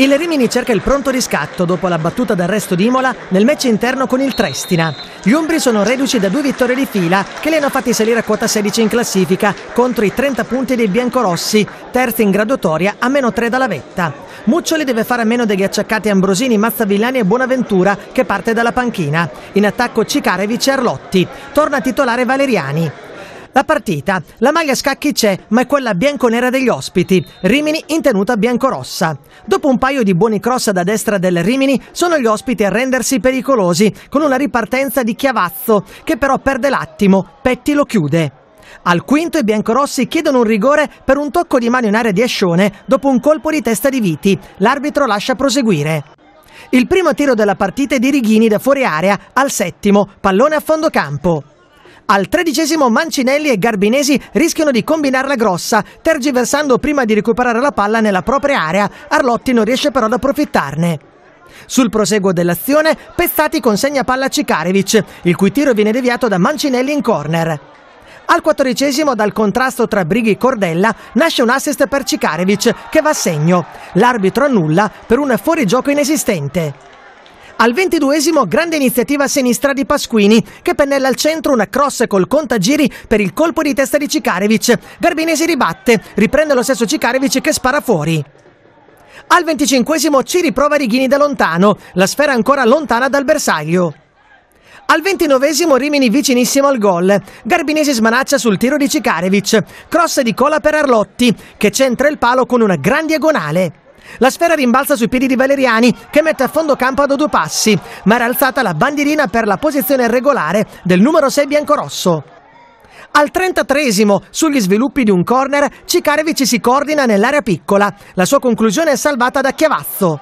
Il Rimini cerca il pronto riscatto dopo la battuta d'arresto di Imola nel match interno con il Trestina. Gli Umbri sono reduci da due vittorie di fila che li hanno fatti salire a quota 16 in classifica contro i 30 punti dei biancorossi, terzi in graduatoria a meno 3 dalla vetta. Muccioli deve fare a meno degli acciaccati Ambrosini, Mazzavillani e Buonaventura che parte dalla panchina. In attacco Cicarevi e Arlotti. Torna a titolare Valeriani. La partita. La maglia scacchi c'è, ma è quella bianconera degli ospiti. Rimini in tenuta biancorossa. Dopo un paio di buoni cross da destra del Rimini, sono gli ospiti a rendersi pericolosi, con una ripartenza di Chiavazzo, che però perde l'attimo. Petti lo chiude. Al quinto i biancorossi chiedono un rigore per un tocco di mano in area di Ascione dopo un colpo di testa di Viti. L'arbitro lascia proseguire. Il primo tiro della partita è di Righini da fuori area al settimo, pallone a fondo campo. Al tredicesimo Mancinelli e Garbinesi rischiano di combinarla grossa, tergiversando prima di recuperare la palla nella propria area. Arlotti non riesce però ad approfittarne. Sul proseguo dell'azione, Pezzati consegna palla a Cicarevic, il cui tiro viene deviato da Mancinelli in corner. Al quattordicesimo dal contrasto tra Brighi e Cordella nasce un assist per Cicarevic che va a segno. L'arbitro annulla per un fuorigioco inesistente. Al ventiduesimo, grande iniziativa sinistra di Pasquini, che pennella al centro una cross col contagiri per il colpo di testa di Cicarevic. Garbini si ribatte, riprende lo stesso Cicarevic che spara fuori. Al venticinquesimo ci riprova Righini da lontano, la sfera ancora lontana dal bersaglio. Al ventinovesimo Rimini vicinissimo al gol. Garbinesi smanaccia sul tiro di Cicarevic. Cross di cola per Arlotti, che centra il palo con una gran diagonale. La sfera rimbalza sui piedi di Valeriani che mette a fondo campo ad due passi, ma era alzata la bandierina per la posizione regolare del numero 6 biancorosso. Al 33 sugli sviluppi di un corner, Cicarevici si coordina nell'area piccola. La sua conclusione è salvata da Chiavazzo.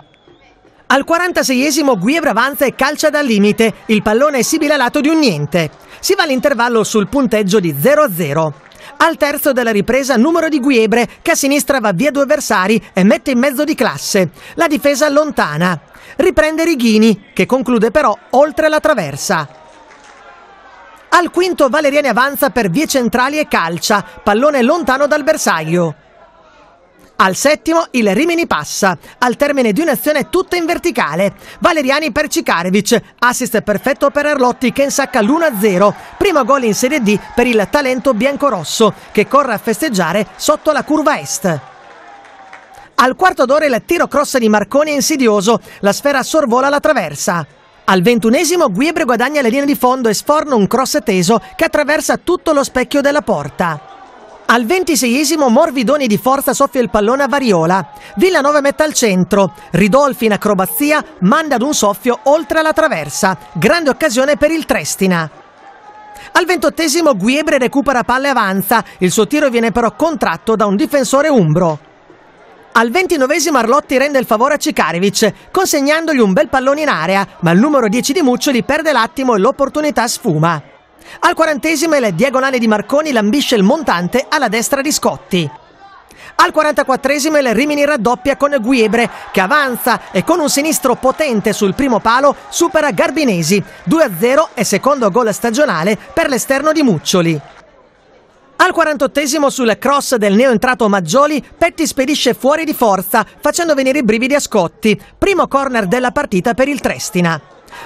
Al 46esimo Guievra avanza e calcia dal limite, il pallone è sibilalato di un niente. Si va all'intervallo sul punteggio di 0-0. Al terzo della ripresa numero di Guiebre che a sinistra va via due avversari e mette in mezzo di classe. La difesa lontana. Riprende Righini che conclude però oltre la traversa. Al quinto Valeriani avanza per vie centrali e calcia, pallone lontano dal bersaglio. Al settimo il Rimini passa, al termine di un'azione tutta in verticale. Valeriani per Cicarevic, assist perfetto per Arlotti che insacca l'1-0, primo gol in Serie D per il talento biancorosso che corre a festeggiare sotto la curva est. Al quarto d'ora il tiro cross di Marconi è insidioso, la sfera sorvola la traversa. Al ventunesimo Guiebre guadagna la linea di fondo e sforna un cross teso che attraversa tutto lo specchio della porta. Al ventiseiesimo Morvidoni di forza soffia il pallone a Variola. Villanova mette al centro. Ridolfi in acrobazia manda ad un soffio oltre la traversa. Grande occasione per il Trestina. Al ventottesimo Guiebre recupera palle e avanza. Il suo tiro viene però contratto da un difensore umbro. Al ventinovesimo Arlotti rende il favore a Cicarevic, consegnandogli un bel pallone in area, ma il numero 10 di Muccioli perde l'attimo e l'opportunità sfuma. Al quarantesimo il diagonale di Marconi lambisce il montante alla destra di Scotti. Al 44esimo il Rimini raddoppia con Guiebre che avanza e con un sinistro potente sul primo palo supera Garbinesi. 2-0 e secondo gol stagionale per l'esterno di Muccioli. Al 48esimo sul cross del neoentrato Maggioli, Petti spedisce fuori di forza, facendo venire i brividi a Scotti, primo corner della partita per il Trestina.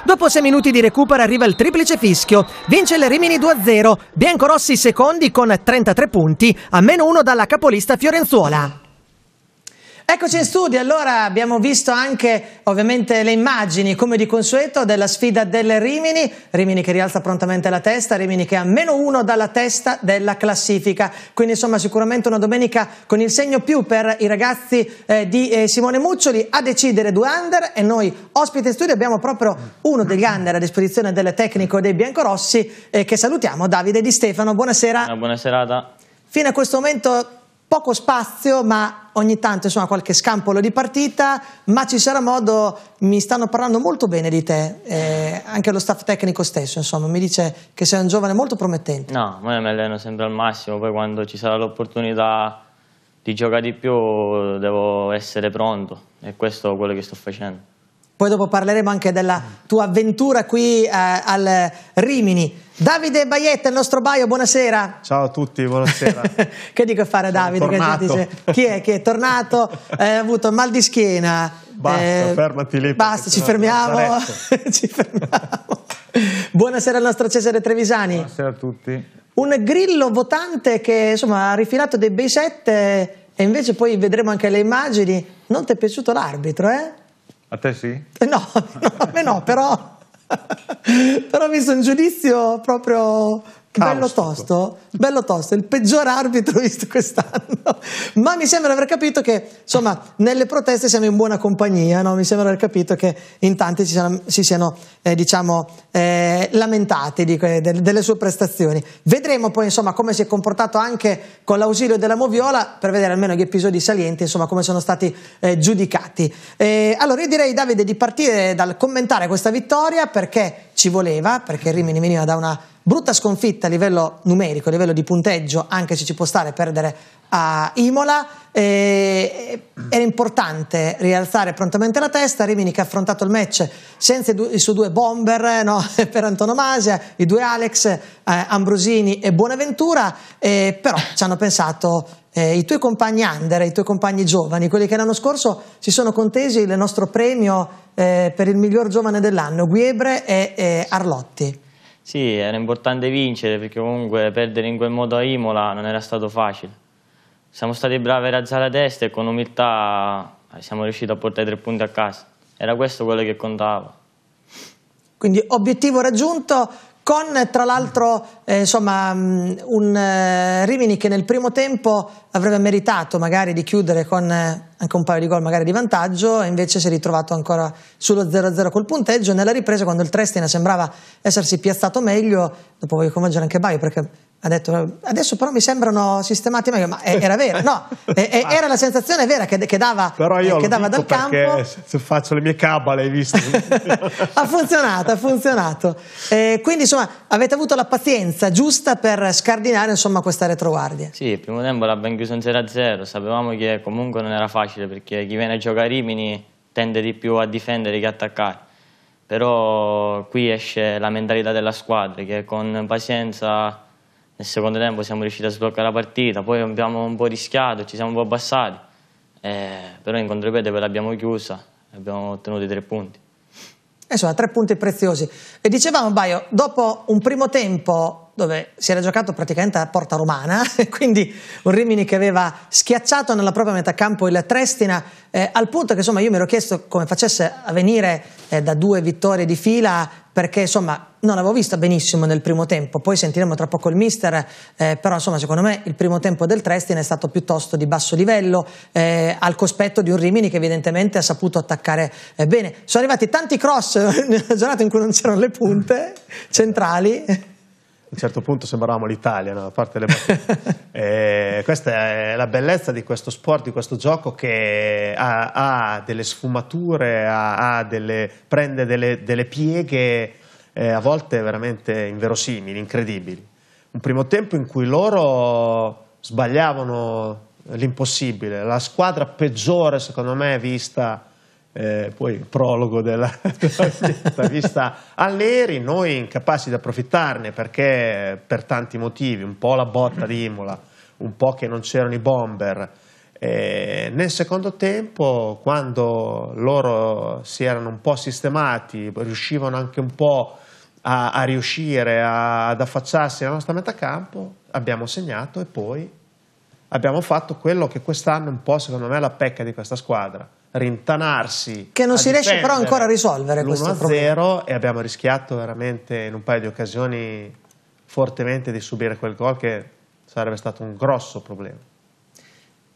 Dopo 6 minuti di recupero arriva il triplice fischio. Vince il Rimini 2-0. Biancorossi secondi con 33 punti, a meno 1 dalla capolista Fiorenzuola. Eccoci in studio, allora abbiamo visto anche ovviamente le immagini come di consueto della sfida del Rimini, Rimini che rialza prontamente la testa, Rimini che ha meno uno dalla testa della classifica, quindi insomma sicuramente una domenica con il segno più per i ragazzi eh, di eh, Simone Muccioli a decidere due under e noi ospite in studio abbiamo proprio uno degli under a disposizione del tecnico dei biancorossi eh, che salutiamo Davide Di Stefano, buonasera. Una buona serata. Fino a questo momento poco spazio, ma ogni tanto insomma qualche scampolo di partita, ma ci sarà modo, mi stanno parlando molto bene di te, eh, anche lo staff tecnico stesso, insomma, mi dice che sei un giovane molto promettente. No, ma mi alleno sempre al massimo, poi quando ci sarà l'opportunità di giocare di più devo essere pronto e questo è quello che sto facendo. Poi dopo parleremo anche della tua avventura qui eh, al Rimini. Davide Baietta, il nostro Baio, buonasera. Ciao a tutti, buonasera. che dico a fare Sono Davide? Che dice, chi è che è tornato? Eh, ha eh, avuto mal di schiena. Basta, eh, fermati lì. Basta, ci fermiamo. ci fermiamo. buonasera al nostro Cesare Trevisani. Buonasera a tutti. Un grillo votante che insomma, ha rifilato dei bei set e invece poi vedremo anche le immagini. Non ti è piaciuto l'arbitro, eh? A te sì? Eh, no, no a me no, però... Però ho visto un giudizio proprio Bello tosto, bello tosto, il peggior arbitro visto quest'anno. Ma mi sembra aver capito che, insomma, nelle proteste siamo in buona compagnia, no? mi sembra aver capito che in tanti si siano, si siano eh, diciamo, eh, lamentati di, de, delle sue prestazioni. Vedremo poi, insomma, come si è comportato anche con l'ausilio della Moviola, per vedere almeno gli episodi salienti, insomma, come sono stati eh, giudicati. Eh, allora, io direi, Davide, di partire dal commentare questa vittoria perché ci voleva, perché Rimini veniva da una Brutta sconfitta a livello numerico, a livello di punteggio, anche se ci può stare perdere a Imola. Eh, era importante rialzare prontamente la testa. Rimini che ha affrontato il match senza i, suoi due bomber eh, no? per antonomasia, i due Alex, eh, Ambrosini e Buonaventura, eh, però ci hanno pensato eh, i tuoi compagni under, i tuoi compagni giovani, quelli che l'anno scorso si sono contesi il nostro premio eh, per il miglior giovane dell'anno, Guiebre e eh, Arlotti. Sì, era importante vincere perché comunque perdere in quel modo a Imola non era stato facile. Siamo stati bravi a rialzare la testa e con umiltà eh, siamo riusciti a portare tre punti a casa. Era questo quello che contava. Quindi obiettivo raggiunto, con tra l'altro eh, mm, un eh, Rimini che nel primo tempo avrebbe meritato magari di chiudere con eh, anche un paio di gol magari di vantaggio e invece si è ritrovato ancora sullo 0-0 col punteggio nella ripresa quando il Trestina sembrava essersi piazzato meglio dopo voglio coinvolgere anche Baio perché ha detto adesso però mi sembrano sistemati meglio, ma eh, era vero, no, eh, eh, era la sensazione vera che, che dava, però io che dava dal campo. Se faccio le mie cabale, hai visto? ha funzionato, ha funzionato. E quindi insomma avete avuto la pazienza giusta per scardinare insomma, questa retroguardia. Sì, il primo tempo l'abbiamo chiuso in 0-0, sapevamo che comunque non era facile perché chi viene a giocare a Rimini tende di più a difendere che a attaccare. Però qui esce la mentalità della squadra che con pazienza nel secondo tempo siamo riusciti a sbloccare la partita, poi abbiamo un po' rischiato, ci siamo un po' abbassati, eh, però in contropiede poi l'abbiamo chiusa e abbiamo ottenuto i tre punti. Eh, insomma, tre punti preziosi. E dicevamo, Baio, dopo un primo tempo dove si era giocato praticamente a porta romana, quindi un Rimini che aveva schiacciato nella propria metà campo il Trestina, eh, al punto che insomma io mi ero chiesto come facesse a venire eh, da due vittorie di fila, perché insomma non avevo visto benissimo nel primo tempo, poi sentiremo tra poco il mister, eh, però insomma secondo me il primo tempo del Trestin è stato piuttosto di basso livello, eh, al cospetto di un Rimini che evidentemente ha saputo attaccare eh, bene. Sono arrivati tanti cross nella giornata in cui non c'erano le punte centrali a un certo punto sembravamo l'Italia, no? a parte le eh, Questa è la bellezza di questo sport, di questo gioco che ha, ha delle sfumature, ha, ha delle, prende delle, delle pieghe eh, a volte veramente inverosimili, incredibili. Un primo tempo in cui loro sbagliavano l'impossibile, la squadra peggiore secondo me vista, eh, poi il prologo della, della vista al Neri, noi incapaci di approfittarne perché per tanti motivi, un po' la botta di Imola, un po' che non c'erano i bomber, e eh, nel secondo tempo, quando loro si erano un po' sistemati, riuscivano anche un po' a, a riuscire a, ad affacciarsi alla nostra metà campo, abbiamo segnato e poi abbiamo fatto quello che quest'anno è un po' secondo me la pecca di questa squadra rintanarsi che non si riesce però ancora a risolvere questo problema e abbiamo rischiato veramente in un paio di occasioni fortemente di subire quel gol che sarebbe stato un grosso problema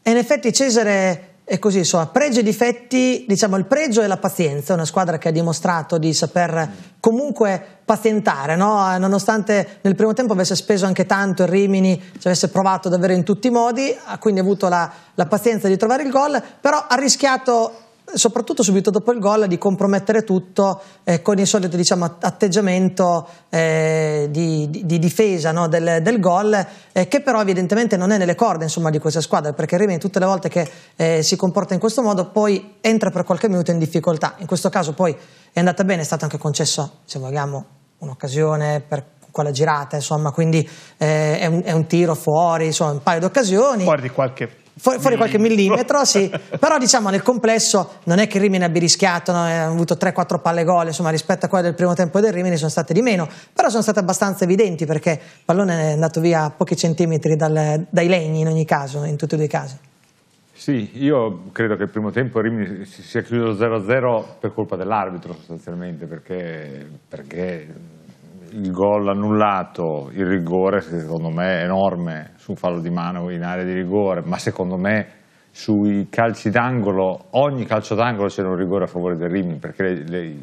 e in effetti Cesare e così insomma, pregi e difetti, diciamo il pregio è la pazienza, una squadra che ha dimostrato di saper comunque pazientare, no? Ah, nonostante nel primo tempo avesse speso anche tanto il Rimini, ci avesse provato davvero in tutti i modi, ha quindi avuto la, la pazienza di trovare il gol, però ha rischiato soprattutto subito dopo il gol, di compromettere tutto eh, con il solito diciamo, atteggiamento eh, di, di, difesa no? del, del, gol, eh, che però evidentemente non è nelle corde insomma, di questa squadra, perché Rimini tutte le volte che eh, si comporta in questo modo poi entra per qualche minuto in difficoltà. In questo caso poi è andata bene, è stato anche concesso, se vogliamo, un'occasione per quella girata, insomma, quindi eh, è un, è, un, tiro fuori, insomma, un paio di occasioni. Fuori di qualche fuori, fuori mm. qualche millimetro, sì. però diciamo nel complesso non è che Rimini abbia rischiato, no? hanno eh, avuto 3-4 palle gol, insomma rispetto a quelle del primo tempo del Rimini sono state di meno, però sono state abbastanza evidenti perché il pallone è andato via pochi centimetri dal, dai legni in ogni caso, in tutti e due i casi. Sì, io credo che il primo tempo Rimini si sia chiuso 0-0 per colpa dell'arbitro sostanzialmente, perché, perché il gol annullato, il rigore secondo me è enorme su un fallo di mano in area di rigore, ma secondo me sui calci d'angolo, ogni calcio d'angolo c'era un rigore a favore del Rimini, perché le, le,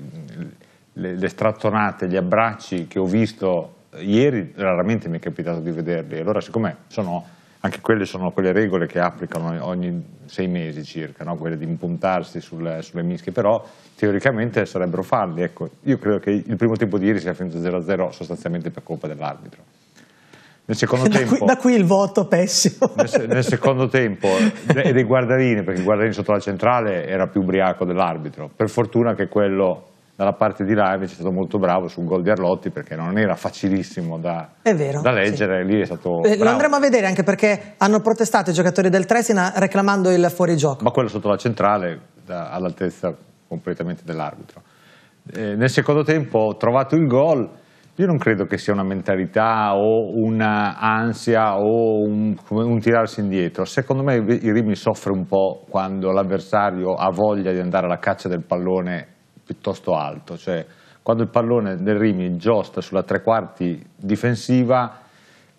le, le strattonate, gli abbracci che ho visto ieri raramente mi è capitato di vederli, allora siccome sono anche quelle sono quelle regole che applicano ogni sei mesi circa, no? quelle di impuntarsi sulle, sulle, mischie, però teoricamente sarebbero falli. Ecco, io credo che il primo tempo di ieri sia finito 0-0 sostanzialmente per colpa dell'arbitro. Nel secondo da tempo, qui, da qui il voto pessimo. Nel, nel secondo tempo, e dei guardarini, perché il guardarini sotto la centrale era più ubriaco dell'arbitro. Per fortuna che quello dalla parte di là invece è stato molto bravo sul gol di Arlotti perché non era facilissimo da, vero, da leggere, sì. lì è stato eh, Lo andremo a vedere anche perché hanno protestato i giocatori del Tresina reclamando il fuorigioco. Ma quello sotto la centrale da, all'altezza completamente dell'arbitro. Eh, nel secondo tempo trovato il gol, io non credo che sia una mentalità o un'ansia o un, un, tirarsi indietro. Secondo me il Rimini soffre un po' quando l'avversario ha voglia di andare alla caccia del pallone piuttosto alto, cioè quando il pallone del Rimini giosta sulla tre quarti difensiva,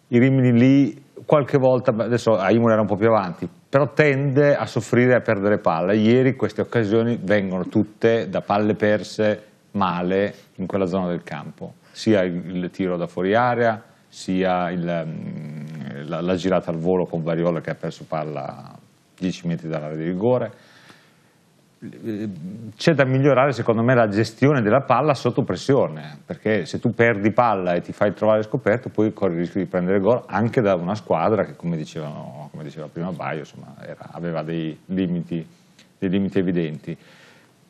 i Rimini lì qualche volta, adesso Aimura era un po' più avanti, però tende a soffrire e a perdere palla. Ieri queste occasioni vengono tutte da palle perse male in quella zona del campo, sia il tiro da fuori area, sia il, mm, la, la girata al volo con Variola che ha perso palla 10 metri dall'area di rigore c'è da migliorare secondo me la gestione della palla sotto pressione, perché se tu perdi palla e ti fai trovare scoperto poi corri il rischio di prendere gol anche da una squadra che come, dicevano, come diceva prima Baio insomma, era, aveva dei limiti, dei limiti, evidenti.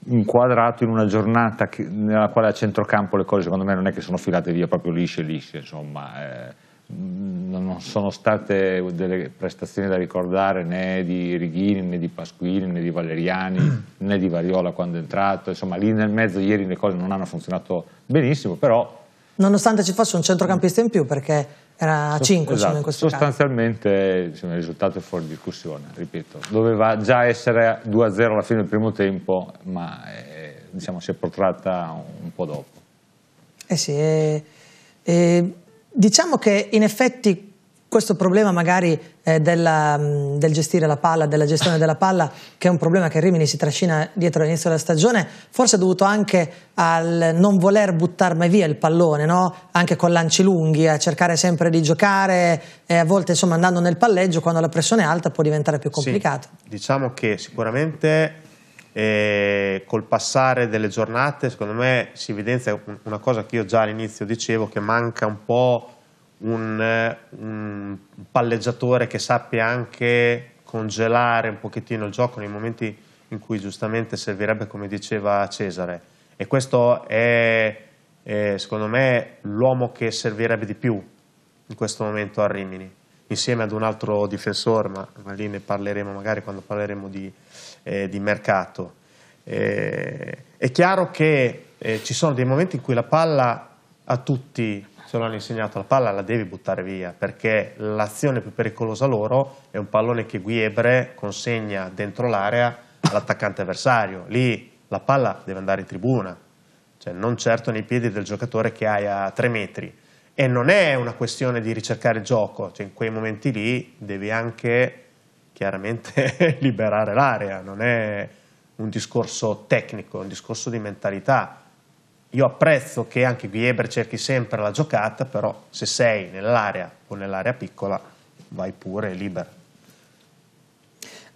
Inquadrato in una giornata che, nella quale a centrocampo le cose secondo me non è che sono filate via proprio lisce lisce, insomma... Eh, Mm, non sono state delle prestazioni da ricordare né di Righini, né di Pasquini, né di Valeriani, né di Variola quando è entrato, insomma lì nel mezzo ieri le cose non hanno funzionato benissimo, però... Nonostante ci fosse un centrocampista in più perché era a 5 esatto, in questo sostanzialmente insomma, il risultato è fuori discussione, ripeto, doveva già essere 2-0 alla fine del primo tempo, ma eh, diciamo, si è protratta un po' dopo. Eh sì, eh, eh Diciamo che in effetti questo problema magari eh, della, mm, del gestire la palla, della gestione della palla, che è un problema che Rimini si trascina dietro all'inizio della stagione, forse è dovuto anche al non voler buttare mai via il pallone, no? anche con lanci lunghi, a cercare sempre di giocare, e a volte insomma andando nel palleggio, quando la pressione è alta può diventare più complicato. Sì, diciamo che sicuramente e col passare delle giornate, secondo me si evidenzia una cosa che io già all'inizio dicevo, che manca un po' un, un palleggiatore che sappia anche congelare un pochettino il gioco nei momenti in cui giustamente servirebbe, come diceva Cesare. E questo è, è secondo me, l'uomo che servirebbe di più in questo momento a Rimini, insieme ad un altro difensore, ma, ma lì ne parleremo magari quando parleremo di, eh, di mercato. Eh, è chiaro che eh, ci sono dei momenti in cui la palla a tutti ce l'hanno hanno insegnato la palla la devi buttare via perché l'azione più pericolosa loro è un pallone che Guiebre consegna dentro l'area all'attaccante avversario lì la palla deve andare in tribuna cioè non certo nei piedi del giocatore che hai a tre metri e non è una questione di ricercare il gioco cioè in quei momenti lì devi anche chiaramente liberare l'area, non è un discorso tecnico, è un discorso di mentalità. Io apprezzo che anche Gieber cerchi sempre la giocata, però se sei nell'area o nell'area piccola vai pure libero.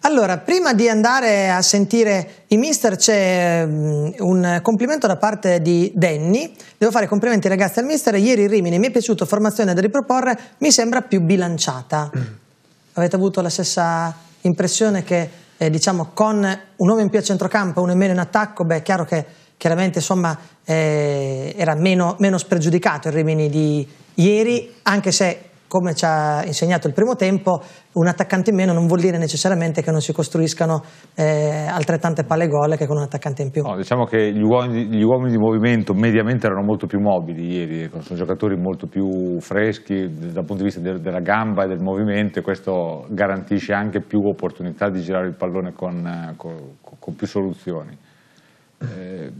Allora, prima di andare a sentire i mister c'è mm, un complimento da parte di Danny. Devo fare complimenti ragazzi al mister. Ieri Rimini mi è piaciuto, formazione da riproporre, mi sembra più bilanciata. avete avuto la stessa impressione che eh, diciamo, con un uomo in più a centrocampo e uno in meno in attacco, beh, è chiaro che chiaramente insomma, eh, era meno, meno spregiudicato il Rimini di ieri, anche se come ci ha insegnato il primo tempo, un attaccante in meno non vuol dire necessariamente che non si costruiscano eh, altrettante palle gol che con un attaccante in più. No, diciamo che gli uomini, gli uomini, di movimento mediamente erano molto più mobili ieri, ecco, sono giocatori molto più freschi dal punto di vista de della gamba e del movimento e questo garantisce anche più opportunità di girare il pallone con, eh, con, con più soluzioni. Eh,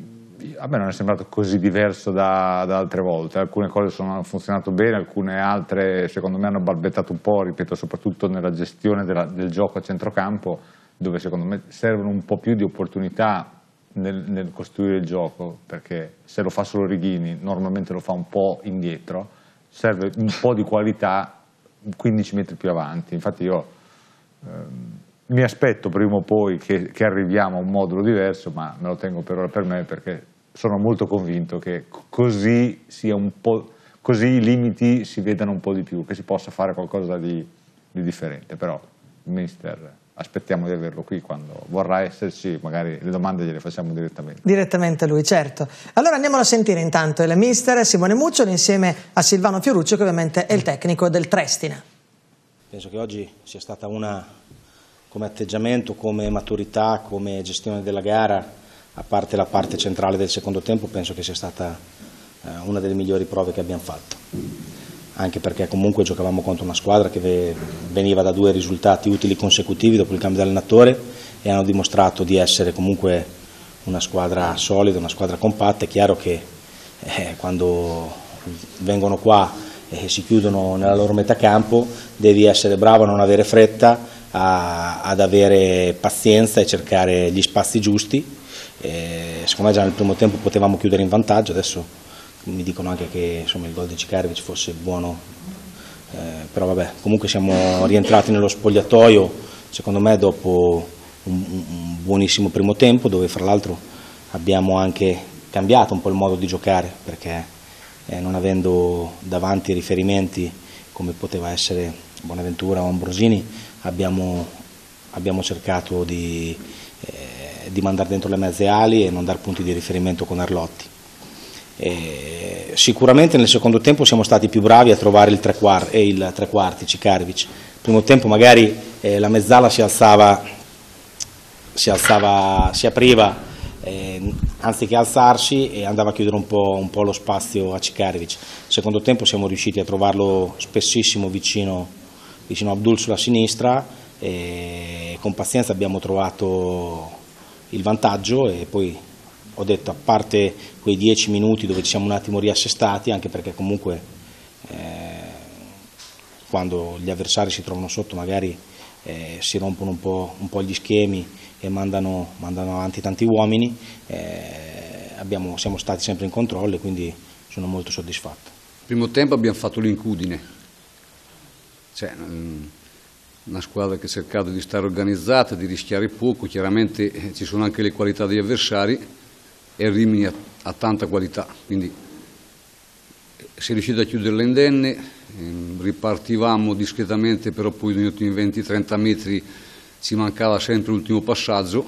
a me non è sembrato così diverso da, da, altre volte, alcune cose sono, hanno funzionato bene, alcune altre secondo me hanno balbettato un po', ripeto, soprattutto nella gestione della, del gioco a centrocampo, dove secondo me servono un po' più di opportunità nel, nel, costruire il gioco, perché se lo fa solo Righini normalmente lo fa un po' indietro, serve un po' di qualità 15 metri più avanti, infatti io... Ehm, mi aspetto prima o poi che, che, arriviamo a un modulo diverso, ma me lo tengo per ora per me perché sono molto convinto che così, così i limiti si vedano un po' di più, che si possa fare qualcosa di, di differente. Però, mister, aspettiamo di averlo qui quando vorrà esserci, magari le domande gliele facciamo direttamente. Direttamente a lui, certo. Allora andiamolo a sentire intanto il mister Simone Muccioli insieme a Silvano Fiorucci, che ovviamente è il tecnico del Trestina. Penso che oggi sia stata una come atteggiamento, come maturità, come gestione della gara, a parte la parte centrale del secondo tempo, penso che sia stata eh, una delle migliori prove che abbiamo fatto. Anche perché comunque giocavamo contro una squadra che veniva da due risultati utili consecutivi dopo il cambio di allenatore e hanno dimostrato di essere comunque una squadra solida, una squadra compatta. È chiaro che eh, quando vengono qua e si chiudono nella loro metà campo devi essere bravo a non avere fretta a, ad avere pazienza e cercare gli spazi giusti. E, secondo me già nel primo tempo potevamo chiudere in vantaggio, adesso mi dicono anche che insomma, il gol di Cicarevic fosse buono, eh, però vabbè, comunque siamo rientrati nello spogliatoio, secondo me dopo un, un buonissimo primo tempo dove fra l'altro abbiamo anche cambiato un po' il modo di giocare perché eh, non avendo davanti riferimenti come poteva essere Bonaventura o Ambrosini abbiamo, abbiamo cercato di, eh, di, mandare dentro le mezze ali e non dar punti di riferimento con Arlotti. E eh, sicuramente nel secondo tempo siamo stati più bravi a trovare il tre, quarti, eh, il tre quarti Cicarvic. Primo tempo magari eh, la mezzala si alzava, si, alzava, si apriva eh, anziché alzarsi e andava a chiudere un po', un po lo spazio a Cicarevic. Secondo tempo siamo riusciti a trovarlo spessissimo vicino a vicino a Abdul sulla sinistra e con pazienza abbiamo trovato il vantaggio e poi ho detto a parte quei dieci minuti dove ci siamo un attimo riassestati anche perché comunque eh, quando gli avversari si trovano sotto magari eh, si rompono un po', un po', gli schemi e mandano, mandano avanti tanti uomini eh, abbiamo, siamo stati sempre in controllo e quindi sono molto soddisfatto. Primo tempo abbiamo fatto l'incudine cioè, una squadra che ha cercato di stare organizzata, di rischiare poco, chiaramente eh, ci sono anche le qualità degli avversari e Rimini ha, ha tanta qualità, quindi eh, si è riuscito a chiuderla indenne, ehm, ripartivamo discretamente però poi negli ultimi 20-30 metri ci mancava sempre l'ultimo passaggio,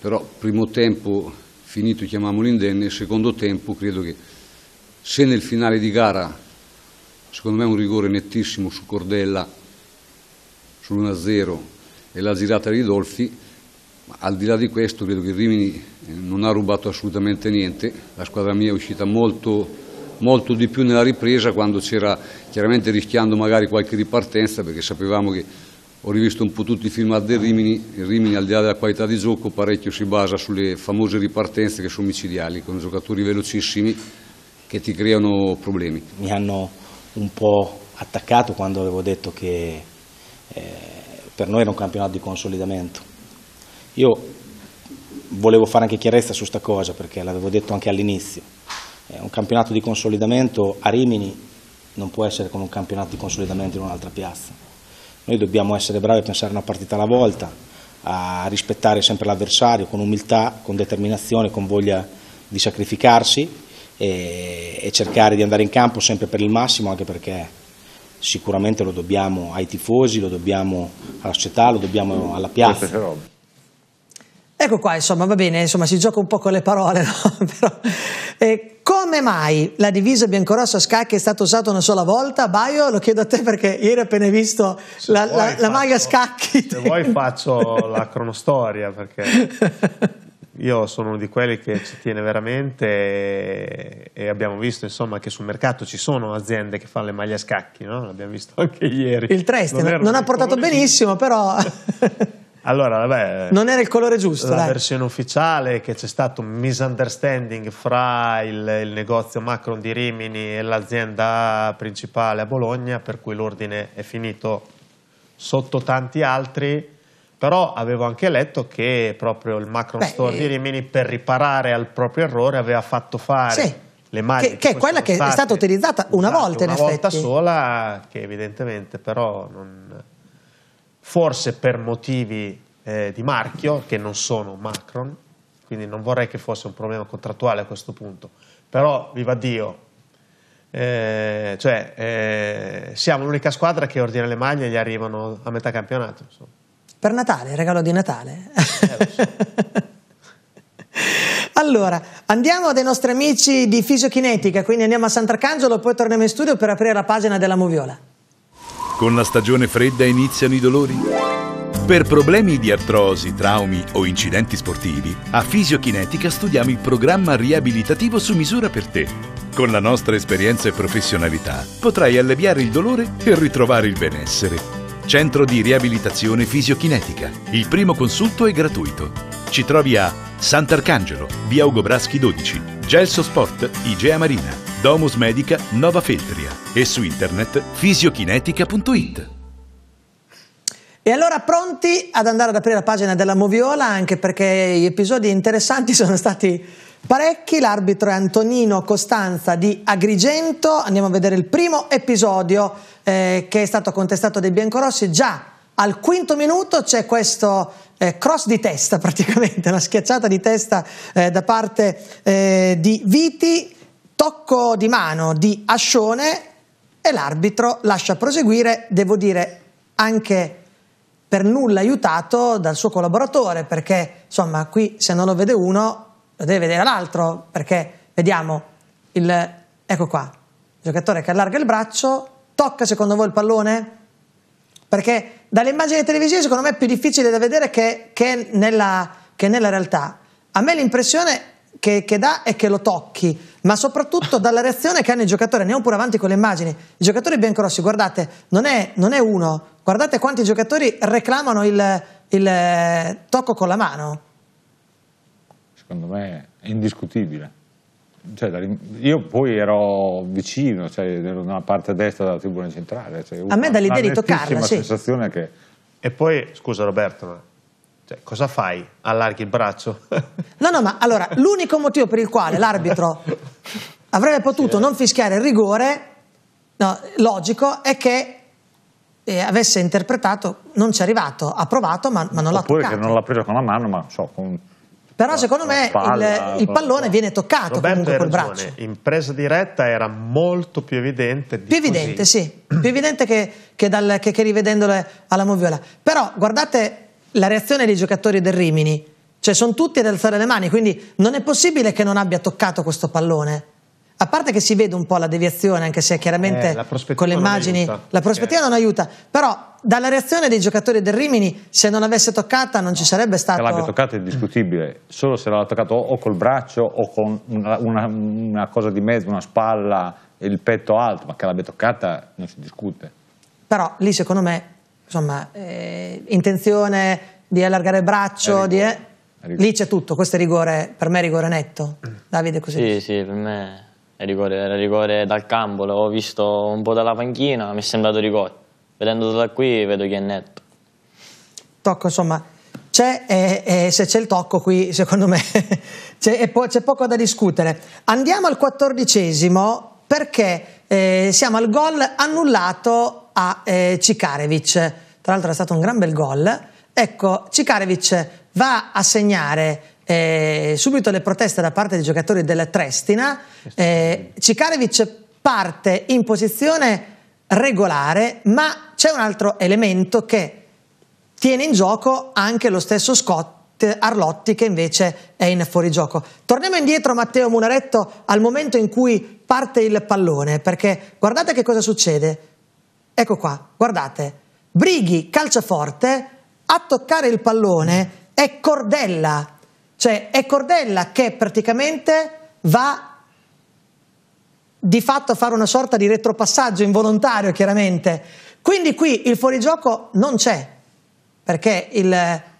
però primo tempo finito chiamiamo l'indenne, secondo tempo credo che se nel finale di gara Secondo me un rigore nettissimo su Cordella, sull'1-0 e la girata Ridolfi, ma al di là di questo credo che Rimini eh, non ha rubato assolutamente niente, la squadra mia è uscita molto molto di più nella ripresa quando c'era chiaramente rischiando magari qualche ripartenza perché sapevamo che ho rivisto un po' tutti i film del Rimini, il Rimini al di là della qualità di gioco parecchio si basa sulle famose ripartenze che sono micidiali con giocatori velocissimi che ti creano problemi. Mi hanno un po' attaccato quando avevo detto che eh, per noi era un campionato di consolidamento. Io volevo fare anche chiarezza su questa cosa perché l'avevo detto anche all'inizio. Eh, un campionato di consolidamento a Rimini non può essere come un campionato di consolidamento in un'altra piazza. Noi dobbiamo essere bravi a pensare una partita alla volta, a rispettare sempre l'avversario con umiltà, con determinazione, con voglia di sacrificarsi e, e cercare di andare in campo sempre per il massimo, anche perché sicuramente lo dobbiamo ai tifosi, lo dobbiamo alla società, lo dobbiamo alla piazza. Ecco qua, insomma, va bene, insomma, si gioca un po' con le parole, no? Però, eh, come mai la divisa biancorossa a scacchi è stata usata una sola volta? Baio, lo chiedo a te perché ieri ho appena visto se la, la, la maglia scacchi. Se vuoi faccio la cronostoria perché io sono uno di quelli che ci tiene veramente e abbiamo visto insomma, che sul mercato ci sono aziende che fanno le maglie a scacchi, no? l'abbiamo visto anche ieri. Il Treste non, non ha portato colore. benissimo però... Allora, vabbè, non era il colore giusto. La dai. versione ufficiale è che c'è stato un misunderstanding fra il, il, negozio Macron di Rimini e l'azienda principale a Bologna, per cui l'ordine è finito sotto tanti altri però avevo anche letto che proprio il Macron Beh, Store di eh, Rimini per riparare al proprio errore aveva fatto fare sì, le maglie che, che, è quella che è stata utilizzata una esatto, volta in effetti. una volta sola che evidentemente però non, forse per motivi eh, di marchio che non sono Macron, quindi non vorrei che fosse un problema contrattuale a questo punto, però viva Dio, eh, cioè, eh, siamo l'unica squadra che ordina le maglie e gli arrivano a metà campionato. Insomma. Per Natale, regalo di Natale. Allora, andiamo dai nostri amici di Fisiochinetica, quindi andiamo a Sant'Arcangelo, poi torniamo in studio per aprire la pagina della Moviola. Con la stagione fredda iniziano i dolori? Per problemi di artrosi, traumi o incidenti sportivi, a Fisiochinetica studiamo il programma riabilitativo su misura per te. Con la nostra esperienza e professionalità potrai alleviare il dolore e ritrovare il benessere. Centro di riabilitazione fisiokinetica. Il primo consulto è gratuito. Ci trovi a Sant'Arcangelo, via Ugo Braschi 12, Gelso Sport, Igea Marina, Domus Medica Nova Feltria e su internet fisiokinetica.it. E allora pronti ad andare ad aprire la pagina della Moviola anche perché gli episodi interessanti sono stati parecchi. L'arbitro è Antonino Costanza di Agrigento. Andiamo a vedere il primo episodio eh, che è stato contestato dai biancorossi. Già al quinto minuto c'è questo eh, cross di testa, praticamente una schiacciata di testa eh, da parte eh, di Viti, tocco di mano di Ascione e l'arbitro lascia proseguire, devo dire anche per nulla aiutato dal suo collaboratore perché insomma qui se non lo vede uno lo deve vedere l'altro, perché vediamo il ecco qua, il giocatore che allarga il braccio, tocca secondo voi il pallone? Perché dalle immagini televisive secondo me è più difficile da vedere che, che, nella, che nella, realtà. A me l'impressione che, che, dà è che lo tocchi, ma soprattutto dalla reazione che hanno i giocatori, andiamo pure avanti con le immagini. I giocatori biancorossi, guardate, non è, non è uno, guardate quanti giocatori reclamano il, il eh, tocco con la mano secondo me è indiscutibile. Cioè, io poi ero vicino, cioè, ero nella parte destra della tribuna centrale. Cioè, a me dall'idea di toccarla, sì. sensazione che... E poi, scusa Roberto, cioè, cosa fai? Allarghi il braccio? no, no, ma allora, l'unico motivo per il quale l'arbitro avrebbe potuto sì. non fischiare il rigore, no, logico, è che eh, avesse interpretato, non ci è arrivato, ha provato, ma, ma non l'ha toccato. Oppure che non l'ha preso con la mano, ma so, con però secondo me palla, il, il, pallone viene toccato Roberto comunque col ragione. braccio. In presa diretta era molto più evidente. di più evidente, sì. più evidente che, che, dal, che, che rivedendole alla Moviola. Però guardate la reazione dei giocatori del Rimini. Cioè sono tutti ad alzare le mani, quindi non è possibile che non abbia toccato questo pallone a parte che si vede un po' la deviazione, anche se chiaramente eh, con le immagini la prospettiva eh. non aiuta, però dalla reazione dei giocatori del Rimini, se non avesse toccata non ci sarebbe stato... Se l'abbia toccata è discutibile, solo se l'ha toccata o col braccio o con una, una, una cosa di mezzo, una spalla, il petto alto, ma che l'abbia toccata non si discute. Però lì secondo me, insomma, eh, intenzione di allargare il braccio, di... Eh, lì c'è tutto, questo è rigore, per me è rigore netto. Davide, così. Sì, sì, per me rigore, era rigore dal campo, l'ho visto un po' dalla panchina, mi è sembrato rigore. Vedendo da qui vedo che è netto. Tocco, insomma, c'è, eh, eh, se c'è il tocco qui, secondo me, c'è, po poco da discutere. Andiamo al quattordicesimo perché eh, siamo al gol annullato a eh, Cicarevic. Tra l'altro è stato un gran bel gol. Ecco, Cicarevic va a segnare eh, subito le proteste da parte dei giocatori del Trestina. Eh, Cikarevic parte in posizione regolare, ma c'è un altro elemento che tiene in gioco anche lo stesso Scott Arlotti che invece è in fuorigioco. Torniamo indietro Matteo Munaretto al momento in cui parte il pallone, perché guardate che cosa succede. Ecco qua, guardate. Brighi calcia forte, a toccare il pallone è Cordella cioè è Cordella che praticamente va di fatto a fare una sorta di retropassaggio involontario, chiaramente. Quindi qui il fuorigioco non c'è, perché il,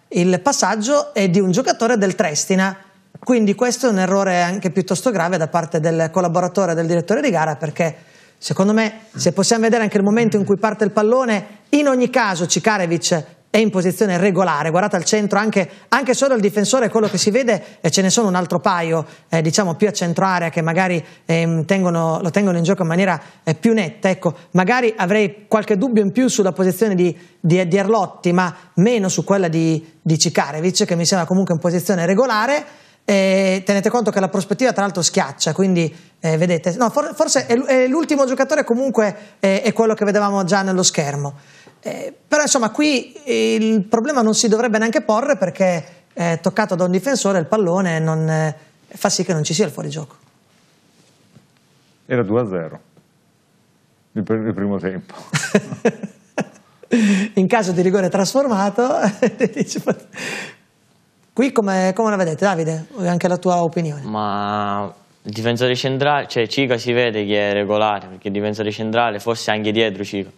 il passaggio è di un giocatore del Trestina. Quindi questo è un errore anche piuttosto grave da parte del collaboratore del direttore di gara perché secondo me se possiamo vedere anche il momento in cui parte il pallone, in ogni caso Cicarevic è in posizione regolare, guardate al centro anche, anche solo il difensore quello che si vede e ce ne sono un altro paio eh, diciamo più a centro area che magari eh, tengono, lo tengono in gioco in maniera eh, più netta, ecco magari avrei qualche dubbio in più sulla posizione di, di, di Erlotti ma meno su quella di, di Cicarevic che mi sembra comunque in posizione regolare e tenete conto che la prospettiva tra l'altro schiaccia, quindi eh, vedete, no, for- forse è, l'ultimo giocatore comunque è, eh, è quello che vedevamo già nello schermo. Eh, però insomma qui il problema non si dovrebbe neanche porre perché eh, toccato da un difensore il pallone non, eh, fa sì che non ci sia il fuorigioco. Era 2-0 il, pr il primo tempo. in caso di rigore trasformato, qui come, come, la vedete Davide? Anche la tua opinione. Ma il difensore centrale, cioè Cica si vede che è regolare perché il difensore centrale forse anche dietro Cica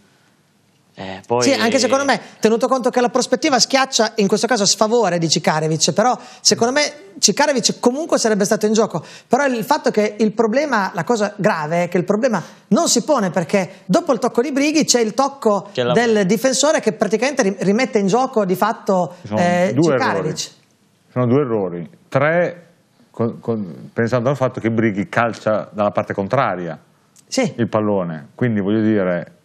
eh, poi... Sì, anche secondo me, tenuto conto che la prospettiva schiaccia in questo caso a sfavore di Cicarevic, però secondo me Cicarevic comunque sarebbe stato in gioco, però il fatto che il problema, la cosa grave è che il problema non si pone perché dopo il tocco di Brighi c'è il tocco la... del difensore che praticamente rimette in gioco di fatto eh, Cicarevic. Sono due errori, tre con, con, pensando al fatto che Brighi calcia dalla parte contraria sì. il pallone, quindi voglio dire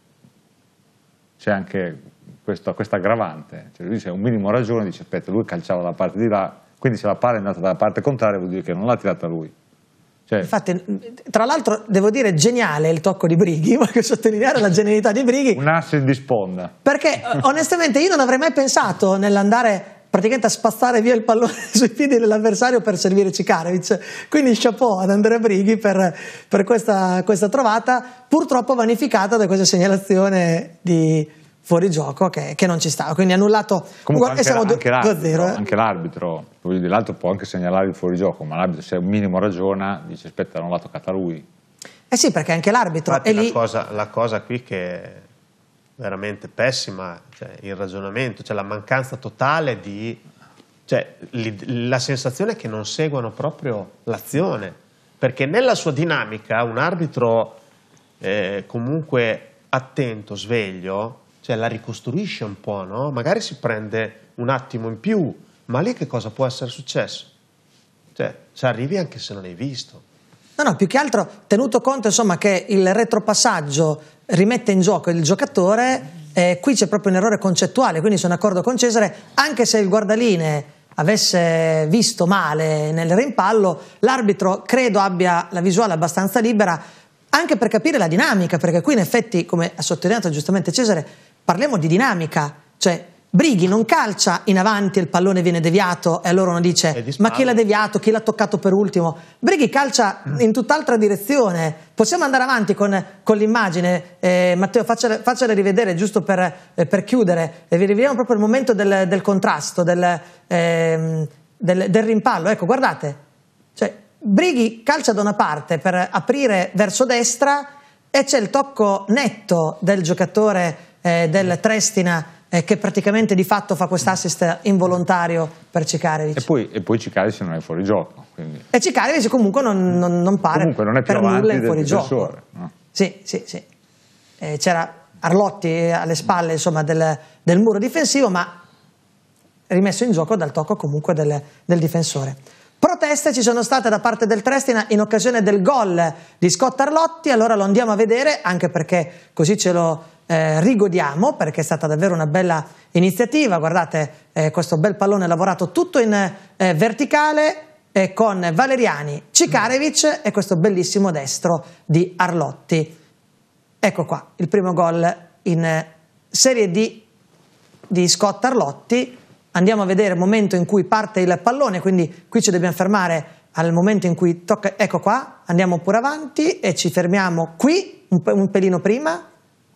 c'è anche questo, questa aggravante, cioè lui c'è un minimo ragione, dice aspetta, lui calciava dalla parte di là, quindi se la palla è andata dalla parte contraria vuol dire che non l'ha tirata lui. Cioè, Infatti, tra l'altro, devo dire geniale il tocco di Brighi, voglio sottolineare la genialità di Brighi. Un asse di sponda. Perché eh, onestamente io non avrei mai pensato nell'andare praticamente a spazzare via il pallone sui piedi dell'avversario per servire Cicarevic. Quindi chapeau ad Andrea Brighi per, per questa, questa, trovata, purtroppo vanificata da questa segnalazione di gioco che, che non ci stava. Quindi annullato. Comunque Guarda, anche, eh. anche, l'arbitro, anche l'arbitro, l'altro può anche segnalare il fuori gioco ma l'arbitro se un minimo ragiona dice aspetta non l'ha toccata lui. Eh sì, perché anche l'arbitro Infatti è lì. cosa, la cosa qui che veramente pessima, cioè, il ragionamento, cioè la mancanza totale di... Cioè, la sensazione che non seguano proprio l'azione, perché nella sua dinamica un arbitro eh, comunque attento, sveglio, cioè la ricostruisce un po', no? magari si prende un attimo in più, ma lì che cosa può essere successo? Cioè, ci arrivi anche se non hai visto. No, no, più che altro tenuto conto insomma, che il retropassaggio rimette in gioco il giocatore, eh, qui c'è proprio un errore concettuale, quindi sono d'accordo con Cesare, anche se il guardaline avesse visto male nel rimpallo, l'arbitro credo abbia la visuale abbastanza libera anche per capire la dinamica, perché qui in effetti, come ha sottolineato giustamente Cesare, parliamo di dinamica, cioè Brighi non calcia in avanti e il pallone viene deviato e allora uno dice ma chi l'ha deviato, chi l'ha toccato per ultimo? Brighi calcia in tutt'altra direzione. Possiamo andare avanti con, con l'immagine? Eh, Matteo, faccela, faccela, rivedere giusto per, eh, per chiudere. e eh, vi rivediamo proprio il momento del, del contrasto, del, ehm, del, del, rimpallo. Ecco, guardate. Cioè, Brighi calcia da una parte per aprire verso destra e c'è il tocco netto del giocatore eh, del Trestina eh, che praticamente di fatto fa quest'assist involontario per Cicaric. E poi, e poi Cicaric non è fuori gioco. Quindi. E Cicaric comunque non, non, non pare comunque non è per nulla in fuori gioco. No? Sì, sì, sì. Eh, c'era Arlotti eh, alle spalle insomma, del, del, muro difensivo, ma rimesso in gioco dal tocco comunque del, del difensore. Proteste ci sono state da parte del Trestina in occasione del gol di Scott Arlotti, allora lo andiamo a vedere anche perché così ce lo eh, rigodiamo perché è stata davvero una bella iniziativa. Guardate eh, questo bel pallone lavorato tutto in eh, verticale eh, con Valeriani, Cicarevic e questo bellissimo destro di Arlotti. Ecco qua il primo gol in eh, Serie D di Scott Arlotti andiamo a vedere il momento in cui parte il pallone, quindi qui ci dobbiamo fermare al momento in cui tocca, ecco qua, andiamo pure avanti e ci fermiamo qui, un, pelino prima,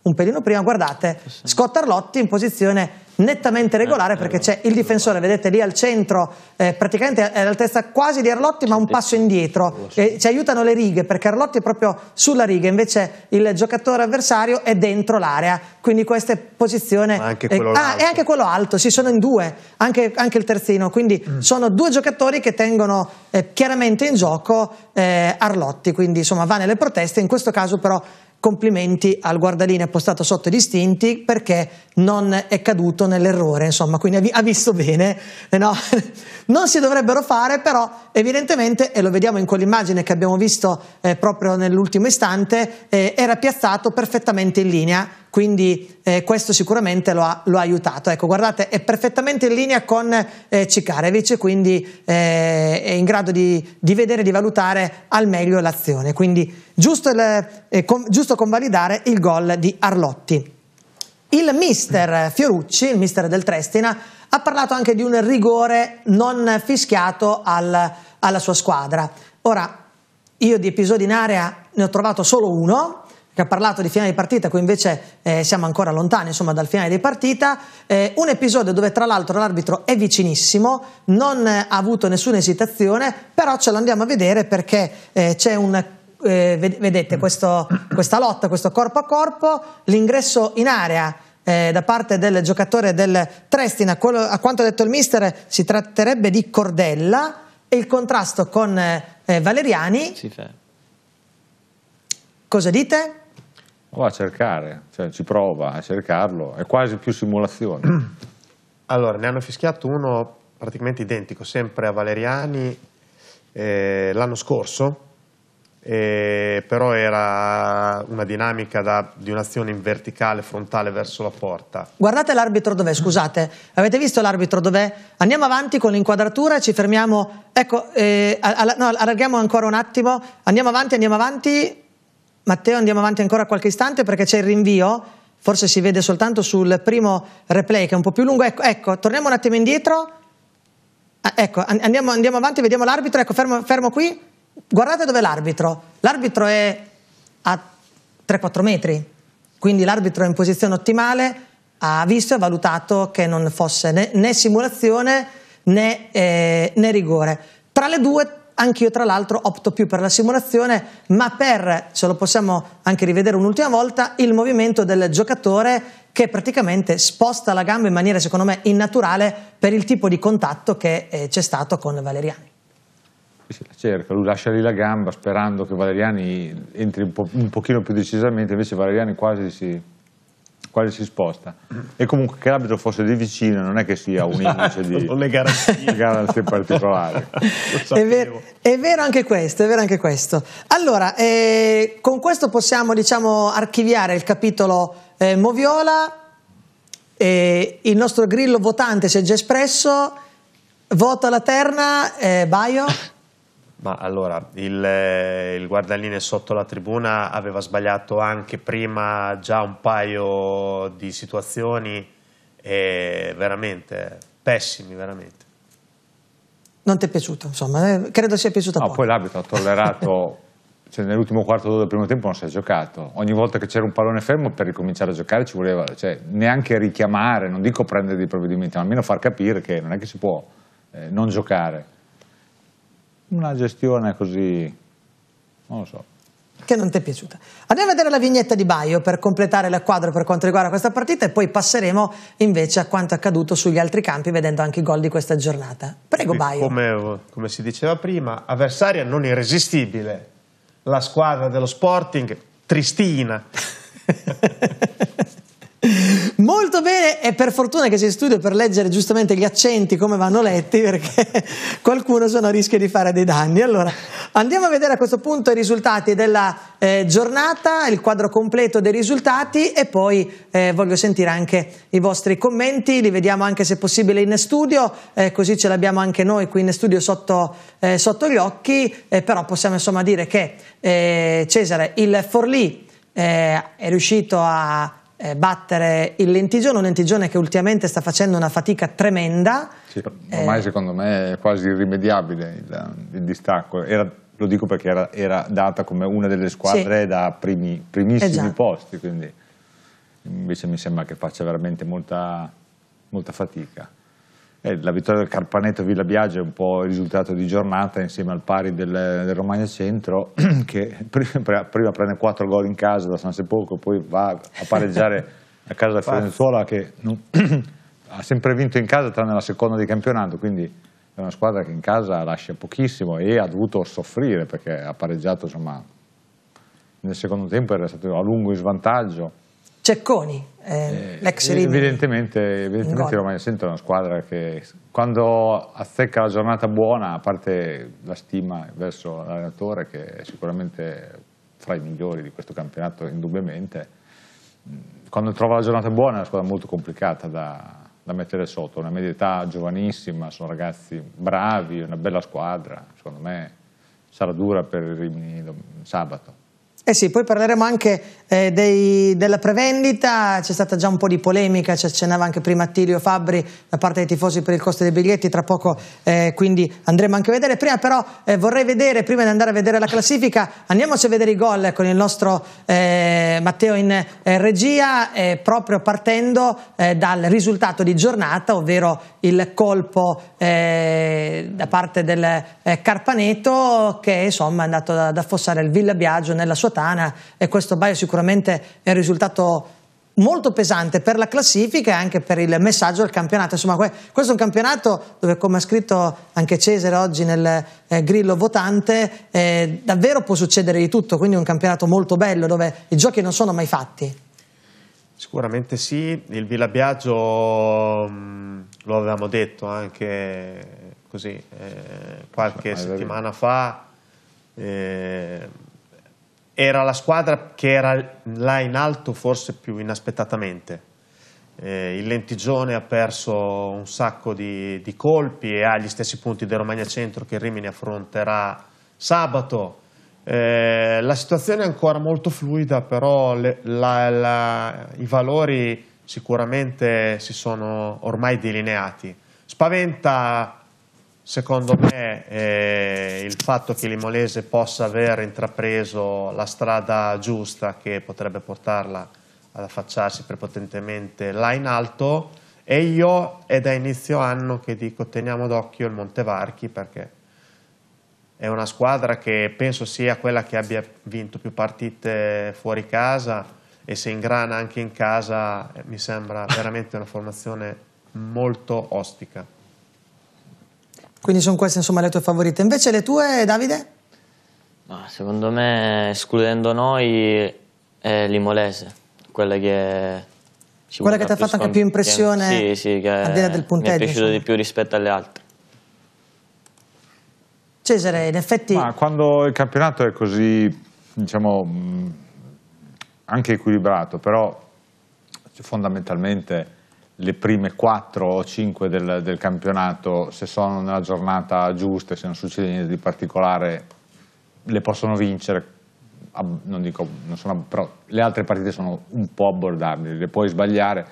un pelino prima, guardate, Scott Arlotti in posizione nettamente regolare eh, perché eh, c'è il eh, difensore, eh. vedete lì al centro, eh, praticamente è all'altezza quasi di Arlotti ma un passo indietro, eh, ci aiutano le righe perché Arlotti è proprio sulla riga, invece il giocatore avversario è dentro l'area, quindi questa è posizione... Ma anche quello ah, e anche quello alto, sì, sono in due, anche, anche il terzino, quindi mm. sono due giocatori che tengono chiaramente in gioco Arlotti, quindi insomma va nelle proteste, in questo caso però complimenti al guardaline postato sotto i distinti perché non è caduto nell'errore, insomma, quindi ha visto bene, eh, no? non si dovrebbero fare, però evidentemente, e lo vediamo in quell'immagine che abbiamo visto eh, proprio nell'ultimo istante, eh, era piazzato perfettamente in linea quindi eh, questo sicuramente lo ha, lo ha, aiutato. Ecco, guardate, è perfettamente in linea con eh, Cicarevic, quindi eh, è in grado di, di, vedere, di valutare al meglio l'azione. Quindi giusto, il, eh, con, giusto convalidare il gol di Arlotti. Il mister Fiorucci, il mister del Trestina, ha parlato anche di un rigore non fischiato al, alla sua squadra. Ora, io di episodi in area ne ho trovato solo uno, che ha parlato di finale di partita, qui invece eh, siamo ancora lontani insomma, dal finale di partita, eh, un episodio dove tra l'altro l'arbitro è vicinissimo, non eh, ha avuto nessuna esitazione, però ce l'andiamo a vedere perché eh, c'è un eh, vedete questo, questa lotta, questo corpo a corpo, l'ingresso in area eh, da parte del giocatore del Trestina, quello, a quanto ha detto il mister, si tratterebbe di Cordella e il contrasto con eh, Valeriani. Si fa. Cosa dite? va a cercare, cioè ci prova a cercarlo, è quasi più simulazione. Allora, ne hanno fischiato uno praticamente identico, sempre a Valeriani eh, l'anno scorso, eh, però era una dinamica da, di un'azione in verticale, frontale verso la porta. Guardate l'arbitro dov'è, scusate, avete visto l'arbitro dov'è? Andiamo avanti con l'inquadratura, ci fermiamo, ecco, eh, alla, no, allarghiamo ancora un attimo, andiamo avanti, andiamo avanti, Matteo andiamo avanti ancora qualche istante perché c'è il rinvio, forse si vede soltanto sul primo replay che è un po' più lungo, ecco, ecco torniamo un attimo indietro, ah, ecco, andiamo, andiamo, avanti, vediamo l'arbitro, ecco fermo, fermo qui, guardate dove è l'arbitro, l'arbitro è a 3-4 metri, quindi l'arbitro è in posizione ottimale, ha visto e valutato che non fosse né, né simulazione né, eh, né rigore. Tra le due anche io tra l'altro opto più per la simulazione, ma per, se lo possiamo anche rivedere un'ultima volta, il movimento del giocatore che praticamente sposta la gamba in maniera secondo me innaturale per il tipo di contatto che eh, c'è stato con Valeriani. Si la cerca, lui lascia lì la gamba sperando che Valeriani entri un, po un pochino più decisamente, invece Valeriani quasi si, quale si sposta. E comunque che l'abito fosse di vicino non è che sia un esatto, indice di le garanzie, garanzie particolari. È vero, è, vero anche questo, è vero anche questo. Allora, eh, con questo possiamo diciamo, archiviare il capitolo eh, Moviola. Eh, il nostro grillo votante si è già espresso. Vota la terna, eh, Baio. Ma allora, il, eh, il, guardaline sotto la tribuna aveva sbagliato anche prima già un paio di situazioni e veramente pessimi, veramente. Non ti è piaciuto, insomma, eh, credo sia piaciuto a No, poi l'abito ha tollerato, cioè nell'ultimo quarto d'ora del primo tempo non si è giocato. Ogni volta che c'era un pallone fermo per ricominciare a giocare ci voleva, cioè, neanche richiamare, non dico prendere dei provvedimenti, ma almeno far capire che non è che si può eh, non giocare una gestione così, non lo so. Che non ti è piaciuta. Andiamo a vedere la vignetta di Baio per completare il quadro per quanto riguarda questa partita e poi passeremo invece a quanto accaduto sugli altri campi vedendo anche i gol di questa giornata. Prego Baio. Come, come si diceva prima, avversaria non irresistibile. La squadra dello Sporting, Tristina. Molto bene, e per fortuna che sei studio per leggere giustamente gli accenti come vanno letti, perché qualcuno se no rischia di fare dei danni. Allora, andiamo a vedere a questo punto i risultati della eh, giornata, il quadro completo dei risultati e poi eh, voglio sentire anche i vostri commenti, li vediamo anche se possibile in studio, eh, così ce l'abbiamo anche noi qui in studio sotto, eh, sotto gli occhi, eh, però possiamo insomma dire che eh, Cesare, il Forlì è riuscito a eh, battere il lentigione, un lentigione che ultimamente sta facendo una fatica tremenda. Sì, eh, ormai eh, secondo me è quasi irrimediabile il, eh, il distacco, era, lo dico perché era, era, data come una delle squadre sì. da primi, primissimi eh posti, quindi invece mi sembra che faccia veramente molta, molta fatica. Eh, la vittoria del Carpaneto Villa Biagio è un po' il risultato di giornata insieme al pari del, del Romagna Centro che prima, prima prende 4 gol in casa da San Sepolcro poi va a pareggiare a casa da Fiorenzuola che non, ha sempre vinto in casa tranne la seconda di campionato quindi è una squadra che in casa lascia pochissimo e ha dovuto soffrire perché ha pareggiato insomma, nel secondo tempo era stato a lungo in svantaggio Cecconi, eh, eh, l'ex eh, Evidentemente, evidentemente i romaniasenti è una squadra che quando azzecca la giornata buona, a parte la stima verso l'allenatore che è sicuramente fra i migliori di questo campionato indubbiamente, quando trova la giornata buona è una squadra molto complicata da, da mettere sotto, una media età giovanissima, sono ragazzi bravi, una bella squadra, secondo me sarà dura per il Rimini sabato. Eh sì, poi parleremo anche eh, dei, della prevendita, c'è stata già un po' di polemica, ci accennava anche prima Attilio Fabbri da parte dei tifosi per il costo dei biglietti, tra poco eh, quindi andremo anche a vedere. Prima però eh, vorrei vedere, prima di andare a vedere la classifica, andiamoci a vedere i gol con ecco, il nostro eh, Matteo in eh, regia, eh, proprio partendo dal risultato di giornata, ovvero il colpo da parte del Carpaneto che insomma è andato ad affossare il Villa Biagio nella sua tana e questo Baio sicuramente sicuramente è un risultato molto pesante per la classifica e anche per il messaggio del campionato. Insomma, questo è un campionato dove, come ha scritto anche Cesare oggi nel eh, grillo votante, eh, davvero può succedere di tutto, quindi è un campionato molto bello dove i giochi non sono mai fatti. Sicuramente sì, il Villa Biagio mm, lo avevamo detto anche così eh, qualche settimana fa. Eh, era la squadra che era là in alto forse più inaspettatamente. Eh, il Lentigione ha perso un sacco di, di, colpi e ha gli stessi punti del Romagna Centro che il Rimini affronterà sabato. Eh, la situazione è ancora molto fluida, però le, la, la, i valori sicuramente si sono ormai delineati. Spaventa Secondo me eh, il fatto che l'Imolese possa aver intrapreso la strada giusta che potrebbe portarla ad affacciarsi prepotentemente là in alto e io è da inizio anno che dico teniamo d'occhio il Montevarchi perché è una squadra che penso sia quella che abbia vinto più partite fuori casa e se ingrana anche in casa eh, mi sembra veramente una formazione molto ostica. Quindi sono queste insomma le tue favorite. Invece le tue, Davide? Ma secondo me, escludendo noi, è l'Imolese, quella che ci Quella che ti ha fatto anche più impressione che, sì, sì, che al di del punteggio. Mi è piaciuto insomma. di più rispetto alle altre. Cesare, in effetti... Ma quando il campionato è così, diciamo, anche equilibrato, però fondamentalmente le prime 4 o 5 del, del, campionato, se sono nella giornata giusta, se non succede niente di particolare, le possono vincere. Non dico, non sono, però le altre partite sono un po' abbordabili, le puoi sbagliare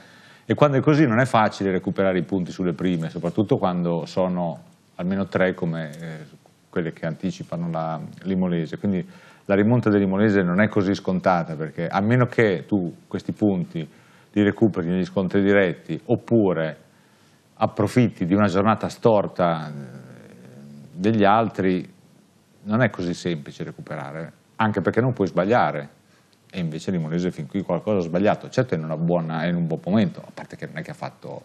e quando è così non è facile recuperare i punti sulle prime, soprattutto quando sono almeno tre come eh, quelle che anticipano la Limolese. Quindi la rimonta dell'Imolese non è così scontata perché a meno che tu questi punti ti recuperi negli scontri diretti oppure approfitti di una giornata storta eh, degli altri, non è così semplice recuperare, anche perché non puoi sbagliare. E invece Limonese fin qui qualcosa ha sbagliato, certo è in, buona, è in, un buon momento, a parte che non è che ha fatto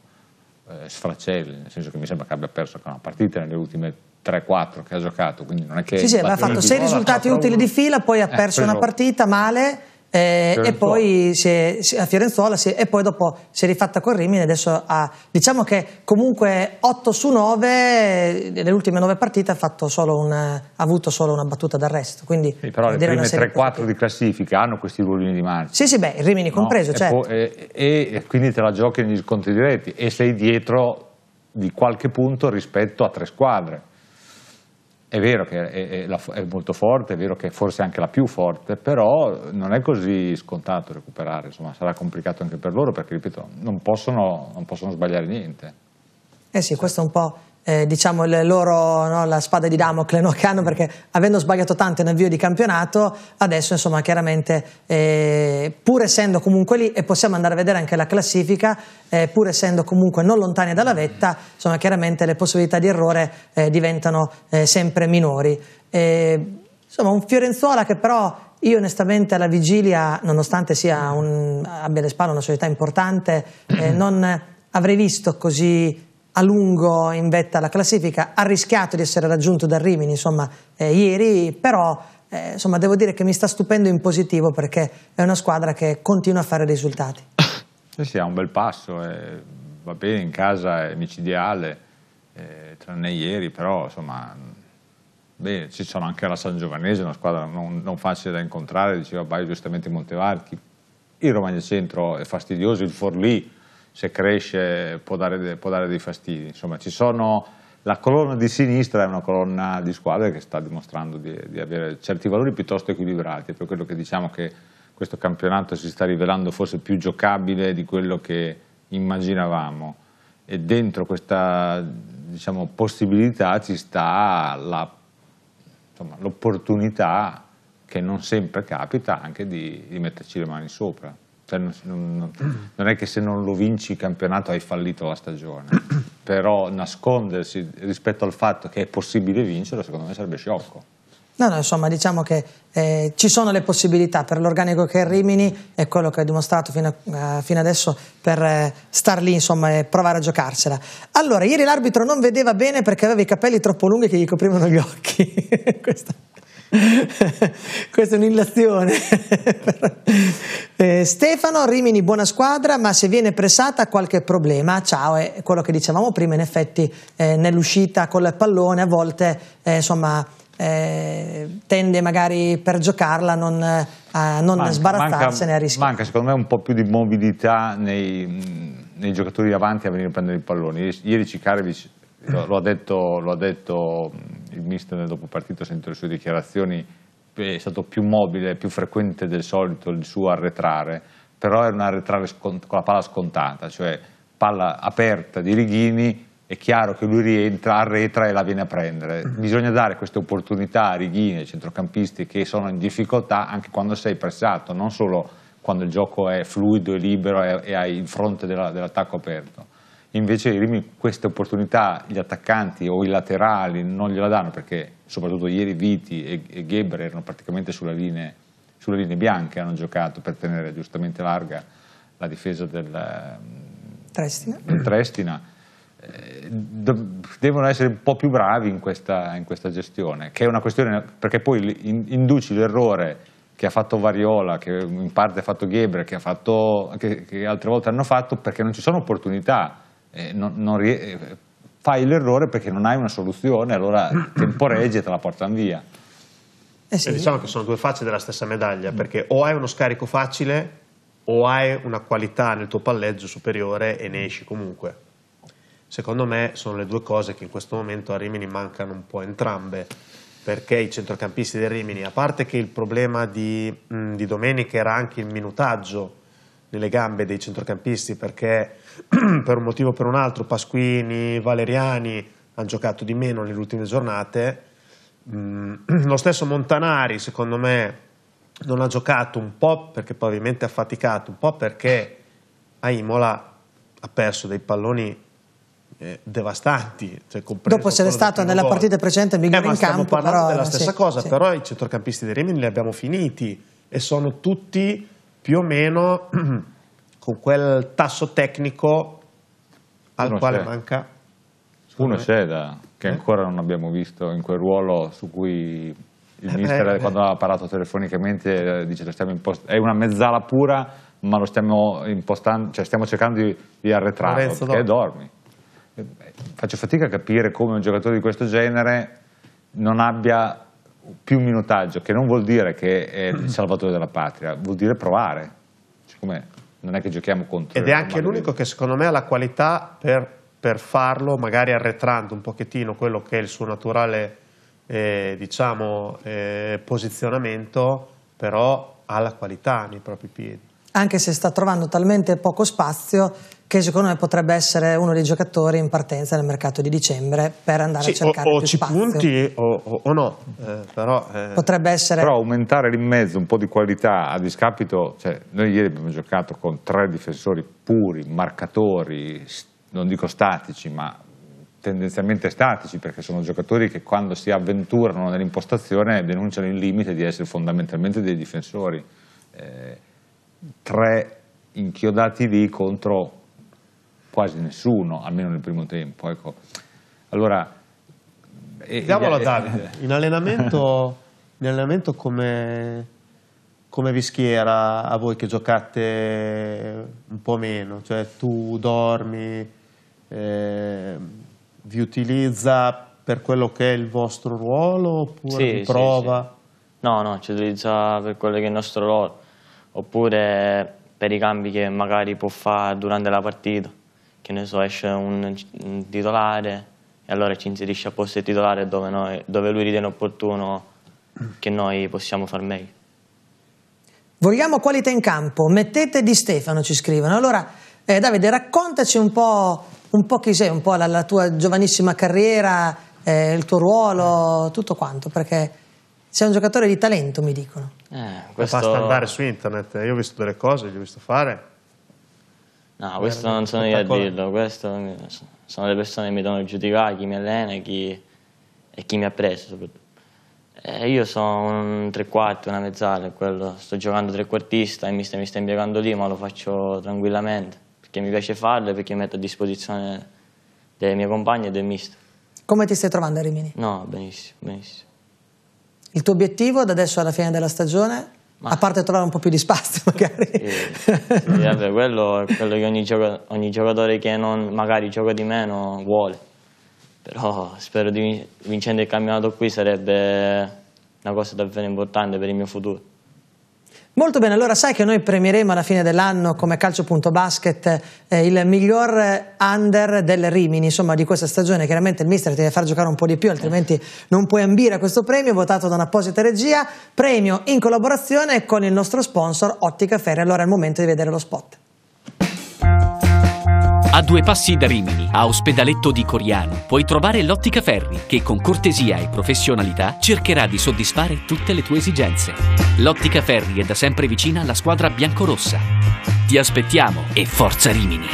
eh, sfracelli, nel senso che mi sembra che abbia perso una partita nelle ultime 3-4 che ha giocato, quindi non è che... Sì, sì, aveva fatto 6 risultati utili di fila, poi ha eh, perso eh, una partita male eh, e poi si si, a Fiorenzuola si, e poi dopo si è rifatta con Rimini adesso ha, diciamo che comunque 8 su 9 eh, nelle ultime 9 partite ha, solo una, ha avuto solo una battuta d'arresto quindi sì, però le prime 3-4 di classifica hanno questi ruolini di marcia sì sì beh Rimini no? compreso e, certo. e, e, quindi te la giochi negli scontri diretti e sei dietro di qualche punto rispetto a tre squadre è vero che è, è, la, è, molto forte, è vero che forse è anche la più forte, però non è così scontato recuperare, insomma sarà complicato anche per loro perché, ripeto, non possono, non possono sbagliare niente. Eh sì, questo è un po' eh, diciamo loro, no, la spada di Damocle no, che hanno mm. perché avendo sbagliato tanto in avvio di campionato adesso insomma chiaramente eh, pur essendo comunque lì e possiamo andare a vedere anche la classifica eh, pur essendo comunque non lontani dalla vetta insomma chiaramente le possibilità di errore eh, diventano eh, sempre minori insomma un Fiorenzuola che però io onestamente alla vigilia nonostante un, abbia le spalle una società importante eh, non avrei visto così a lungo in vetta alla classifica, ha rischiato di essere raggiunto da Rimini insomma, eh, ieri, però eh, insomma, devo dire che mi sta stupendo in positivo perché è una squadra che continua a fare risultati. Sì, sì, ha un bel passo, eh, va bene, in casa è micidiale, eh, tranne ieri, però insomma, beh, ci sono anche la San Giovanese, una squadra non, non facile da incontrare, diceva Baio giustamente Montevarchi, il Romagna Centro è fastidioso, il Forlì se cresce può dare, può dare dei fastidi. Insomma, ci sono, la colonna di sinistra è una colonna di squadre che sta dimostrando di, di avere certi valori piuttosto equilibrati, è per quello che diciamo che questo campionato si sta rivelando forse più giocabile di quello che immaginavamo e dentro questa diciamo, possibilità ci sta l'opportunità che non sempre capita anche di, di metterci le mani sopra. Cioè, non, non è che se non lo vinci il campionato hai fallito la stagione, però nascondersi rispetto al fatto che è possibile vincere secondo me sarebbe sciocco. No, no, insomma, diciamo che eh, ci sono le possibilità per l'organico che è Rimini e quello che ha dimostrato fino, a, eh, fino adesso per eh, star lì, insomma, e provare a giocarsela. Allora, ieri l'arbitro non vedeva bene perché aveva i capelli troppo lunghi che gli coprivano gli occhi. Questa Questa è un'illazione. eh, Stefano, Rimini, buona squadra, ma se viene pressata qualche problema, ciao, è quello che dicevamo prima, in effetti eh, nell'uscita con il pallone a volte eh, insomma, eh, tende magari per giocarla non, eh, a non manca, sbarazzarsene manca, a rischio. Manca secondo me un po' più di mobilità nei, nei giocatori davanti a venire a prendere il pallone. Ieri Cicarevic lo ha, detto, lo ha detto, mm, il mister nel dopopartito, sento le sue dichiarazioni, eh, è stato più mobile, più frequente del solito il suo arretrare, però era un arretrare con la palla scontata, cioè palla aperta di Righini, è chiaro che lui rientra, arretra e la viene a prendere. Mm-hmm. Bisogna dare queste opportunità a Righini, ai centrocampisti che sono in difficoltà anche quando sei pressato, non solo quando il gioco è fluido e libero e hai il fronte dell'attacco aperto invece i Rimi queste opportunità gli attaccanti o i laterali non gliela danno perché soprattutto ieri Viti e, e Geber erano praticamente sulla linea, sulle linee bianche hanno giocato per tenere giustamente larga la difesa del ehm, Trestina, del Trestina. Eh, devono essere un po' più bravi in questa, in questa gestione che è una questione perché poi induci l'errore che ha fatto Variola, che in parte ha fatto Gebre, che, che, che, altre volte hanno fatto, perché non ci sono opportunità eh, non, non eh, fai l'errore perché non hai una soluzione, allora temporeggi e te la portano via. Eh sì. Diciamo che sono due facce della stessa medaglia, mm. perché o hai uno scarico facile o hai una qualità nel tuo palleggio superiore e ne esci comunque. Secondo me sono le due cose che in questo momento a Rimini mancano un po' entrambe, perché i centrocampisti del Rimini, a parte che il problema di, mh, mm, di domenica era anche il minutaggio, nelle gambe dei centrocampisti perché per un motivo o per un altro Pasquini, Valeriani hanno giocato di meno nelle ultime giornate. Mm, lo stesso Montanari, secondo me, non ha giocato un po' perché probabilmente ha faticato, un po' perché a Imola ha perso dei palloni eh, devastanti. Cioè Dopo se n'è stato nella gol. partita precedente eh, migliore eh, in campo. Stiamo parlando però, della stessa cosa, sì. però i centrocampisti dei Rimini li abbiamo finiti e sono tutti più o meno con quel tasso tecnico al uno quale c'è. manca uno me. c'è da, che eh? ancora non abbiamo visto in quel ruolo su cui il eh, mister eh, quando eh. ha parlato telefonicamente eh, dice impost- è una mezzala pura ma lo stiamo impostando cioè stiamo cercando di, di arretrare perché dormi faccio fatica a capire come un giocatore di questo genere non abbia più minutaggio, che non vuol dire che è il salvatore della patria, vuol dire provare. Cioè, non è che giochiamo contro. Ed è anche l'unico che secondo me ha la qualità per, per, farlo, magari arretrando un pochettino quello che è il suo naturale eh, diciamo, eh, posizionamento, però ha la qualità nei propri piedi. Anche se sta trovando talmente poco spazio che secondo me potrebbe essere uno dei giocatori in partenza nel mercato di dicembre per andare sì, a cercare o, o più ci spazio. punti o, o, o no, eh, però, eh, potrebbe essere... però aumentare lì in mezzo un po' di qualità a discapito, cioè, noi ieri abbiamo giocato con tre difensori puri, marcatori, non dico statici ma tendenzialmente statici perché sono giocatori che quando si avventurano nell'impostazione denunciano il limite di essere fondamentalmente dei difensori. Eh, tre inchiodati lì contro quasi nessuno, almeno nel primo tempo. Ecco. Allora, Diamolo a Davide. In allenamento, in allenamento come, come, vi schiera a voi che giocate un po' meno? Cioè tu dormi, eh, vi utilizza per quello che è il vostro ruolo oppure sì, vi prova? Sì, sì. No, no, ci utilizza per quello che è il nostro ruolo oppure per i cambi che magari può fare durante la partita che ne so, esce un, un titolare e allora ci inserisce a posto il titolare dove, noi, dove lui ritiene opportuno che noi possiamo far meglio. Vogliamo qualità in campo, mettete Di Stefano, ci scrivono. Allora, eh, Davide, raccontaci un po', un po', chi sei, un po' la, la tua giovanissima carriera, eh, il tuo ruolo, tutto quanto, perché sei un giocatore di talento, mi dicono. Eh, questo... Basta andare su internet, io ho visto delle cose, li ho visto fare, No, questo non sono io a dirlo, questo sono le persone che mi devono giudicare, chi mi allena e chi, e chi mi ha preso soprattutto. Eh, io sono un tre quarti, una mezzala, quello. sto giocando trequartista e mi stai impiegando lì, ma lo faccio tranquillamente, perché mi piace farlo e perché metto a disposizione delle mie compagne e del mister. Come ti stai trovando a Rimini? No, benissimo, benissimo. Il tuo obiettivo da adesso alla fine della stagione? Ma... A parte trovare un po' più di spazio, magari. Sì, sì vabbè, quello è quello che ogni, gioca... ogni giocatore che non, magari gioca di meno vuole. Però spero di vincere il campionato qui sarebbe una cosa davvero importante per il mio futuro. Molto bene, allora sai che noi premieremo alla fine dell'anno come calcio.basket eh, il miglior under del Rimini, insomma di questa stagione chiaramente il mister ti deve far giocare un po' di più altrimenti non puoi ambire a questo premio votato da un'apposita regia, premio in collaborazione con il nostro sponsor Ottica Ferri, allora è il momento di vedere lo spot. A due passi da Rimini, a Ospedaletto di Coriano, puoi trovare l'Ottica Ferri che con cortesia e professionalità cercherà di soddisfare tutte le tue esigenze. L'Ottica Ferri è da sempre vicina alla squadra biancorossa. Ti aspettiamo e forza Rimini!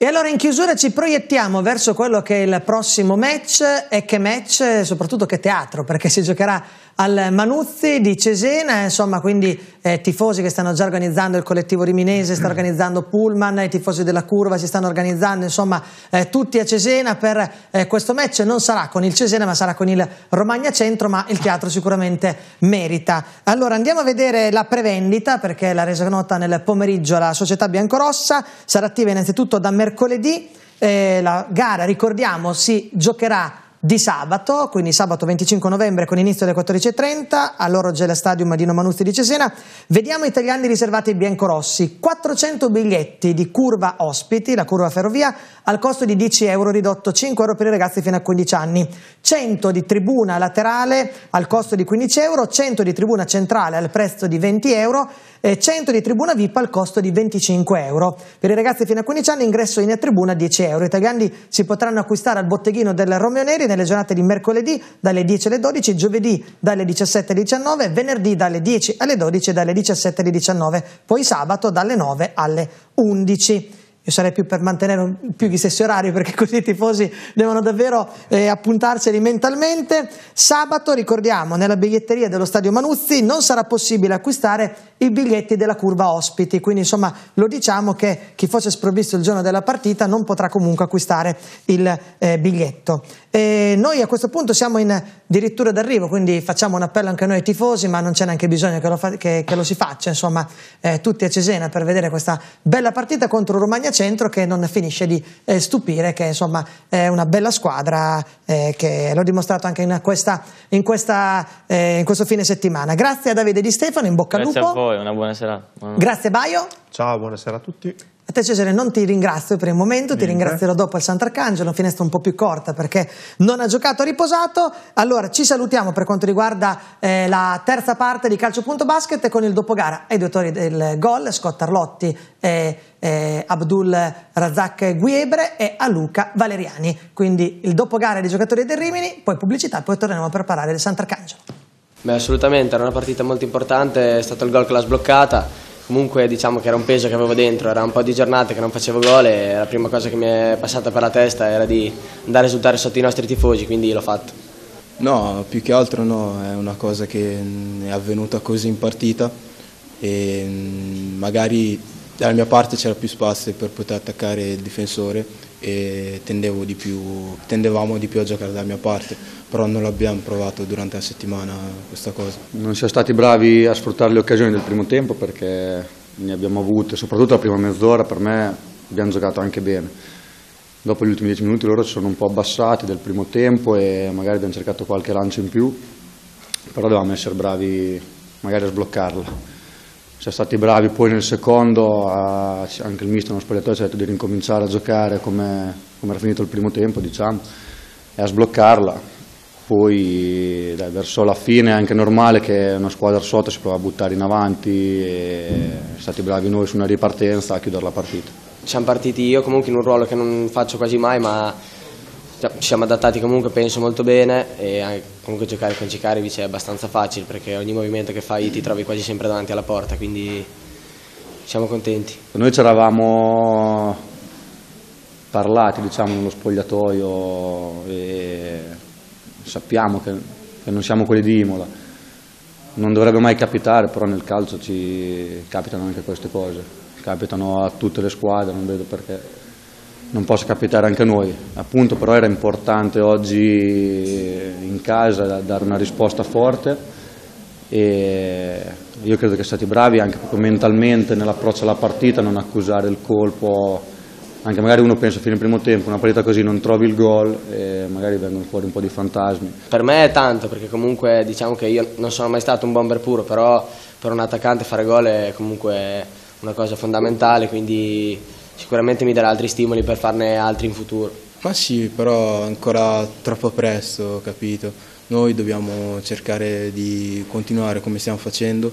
E allora in chiusura ci proiettiamo verso quello che è il prossimo match e che match, soprattutto che teatro, perché si giocherà al Manuzzi di Cesena, insomma quindi eh, tifosi che stanno già organizzando, il collettivo riminese sta organizzando Pullman, i tifosi della Curva si stanno organizzando, insomma eh, tutti a Cesena per eh, questo match, non sarà con il Cesena ma sarà con il Romagna Centro, ma il teatro sicuramente merita. Allora andiamo a vedere la prevendita perché l'ha resa nota nel pomeriggio la società biancorossa, sarà attiva innanzitutto da mercoledì, eh, la gara ricordiamo si giocherà di sabato, quindi sabato 25 novembre con inizio alle 14.30 all'Orogel Stadium di Nomanuzzi di Cesena. Vediamo italiani riservati ai biancorossi. 400 biglietti di curva ospiti, la curva ferrovia, al costo di 10 euro ridotto 5 euro per i ragazzi fino a 15 anni, 100 di tribuna laterale al costo di 15 euro, 100 di tribuna centrale al prezzo di 20 euro e 100 di tribuna VIP al costo di 25 euro. Per i ragazzi fino a 15 anni ingresso in tribuna 10 euro. I tagliandi si potranno acquistare al botteghino del Romeo Neri nelle giornate di mercoledì dalle 10 alle 12, giovedì dalle 17 alle 19, venerdì dalle 10 alle 12 e dalle 17 alle 19, poi sabato dalle 9 alle 11. Io sarei più per mantenere un, più gli stessi orari perché così i tifosi devono davvero eh, appuntarseli mentalmente. Sabato, ricordiamo, nella biglietteria dello Stadio Manuzzi non sarà possibile acquistare i biglietti della curva ospiti, quindi insomma lo diciamo che chi fosse sprovvisto il giorno della partita non potrà comunque acquistare il eh, biglietto. E noi a questo punto siamo in dirittura d'arrivo, quindi facciamo un appello anche noi ai tifosi, ma non c'è neanche bisogno che lo, fa, che, che lo si faccia, insomma eh, tutti a Cesena per vedere questa bella partita contro Romagna centro che non finisce di eh, stupire, che insomma è una bella squadra eh, che l'ho dimostrato anche in, questa, in, questa, eh, in, questo fine settimana. Grazie a Davide Di Stefano, in bocca al lupo. Grazie a voi, una buona serata. Grazie Baio. Ciao, buonasera a tutti. A te Cesare non ti ringrazio per il momento, Niente. ti ringrazierò dopo al Sant'Arcangelo, una finestra un po' più corta perché non ha giocato, ha riposato. Allora ci salutiamo per quanto riguarda eh, la terza parte di Calcio.basket con il dopogara ai due autori del gol, Scott Arlotti e eh, Abdul Razak Guiebre e a Luca Valeriani. Quindi il dopogara dei giocatori del Rimini, poi pubblicità, poi torneremo a preparare il Sant'Arcangelo. Beh, assolutamente, era una partita molto importante, è stato il gol che l'ha sbloccata comunque diciamo che era un peso che avevo dentro, era un po' di giornate che non facevo gol e la prima cosa che mi è passata per la testa era di andare a risultare sotto i nostri tifosi, quindi l'ho fatto. No, più che altro no, è una cosa che mm, è avvenuta così in partita e mm, magari dalla mia parte c'era più spazio per poter attaccare il difensore e di più, tendevamo di più a giocare dalla mia parte, però non l'abbiamo provato durante la settimana questa cosa. Non siamo stati bravi a sfruttare le occasioni del primo tempo perché ne abbiamo avute, soprattutto la prima mezz'ora per me abbiamo giocato anche bene. Dopo gli ultimi dieci minuti loro si sono un po' abbassati del primo tempo e magari abbiamo cercato qualche lancio in più, però dovevamo essere bravi magari a sbloccarla siamo stati bravi poi nel secondo, anche il mister non spogliatoio ci ha detto di ricominciare a giocare come, come, era finito il primo tempo diciamo, e a sbloccarla, poi dai, verso la fine è anche normale che una squadra sotto si prova a buttare in avanti, siamo stati bravi noi su una ripartenza a chiudere la partita. Siamo partiti io comunque in un ruolo che non faccio quasi mai ma cioè, ci siamo adattati comunque penso molto bene e comunque giocare con Cicarevic è abbastanza facile perché ogni movimento che fai ti trovi quasi sempre davanti alla porta, quindi siamo contenti. Noi ci eravamo parlati diciamo nello spogliatoio e sappiamo che, che non siamo quelli di Imola, non dovrebbe mai capitare, però nel calcio ci capitano anche queste cose, capitano a tutte le squadre, non vedo perché non possa capitare anche a noi. Appunto però era importante oggi eh, in casa dare una risposta forte e io credo che siate bravi anche proprio mentalmente nell'approccio alla partita, non accusare il colpo, anche magari uno pensa fino al primo tempo, una partita così non trovi il gol e magari vengono fuori un po' di fantasmi. Per me è tanto perché comunque diciamo che io non sono mai stato un bomber puro, però per un attaccante fare gol è comunque una cosa fondamentale, quindi sicuramente mi darà altri stimoli per farne altri in futuro. Ma sì, però ancora troppo presto, capito? Noi dobbiamo cercare di continuare come stiamo facendo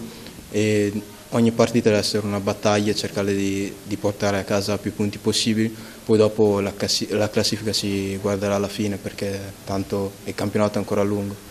e ogni partita deve essere una battaglia, cercare di, di portare a casa più punti possibili, poi dopo la, la classifica si guarderà alla fine perché tanto il campionato è ancora lungo.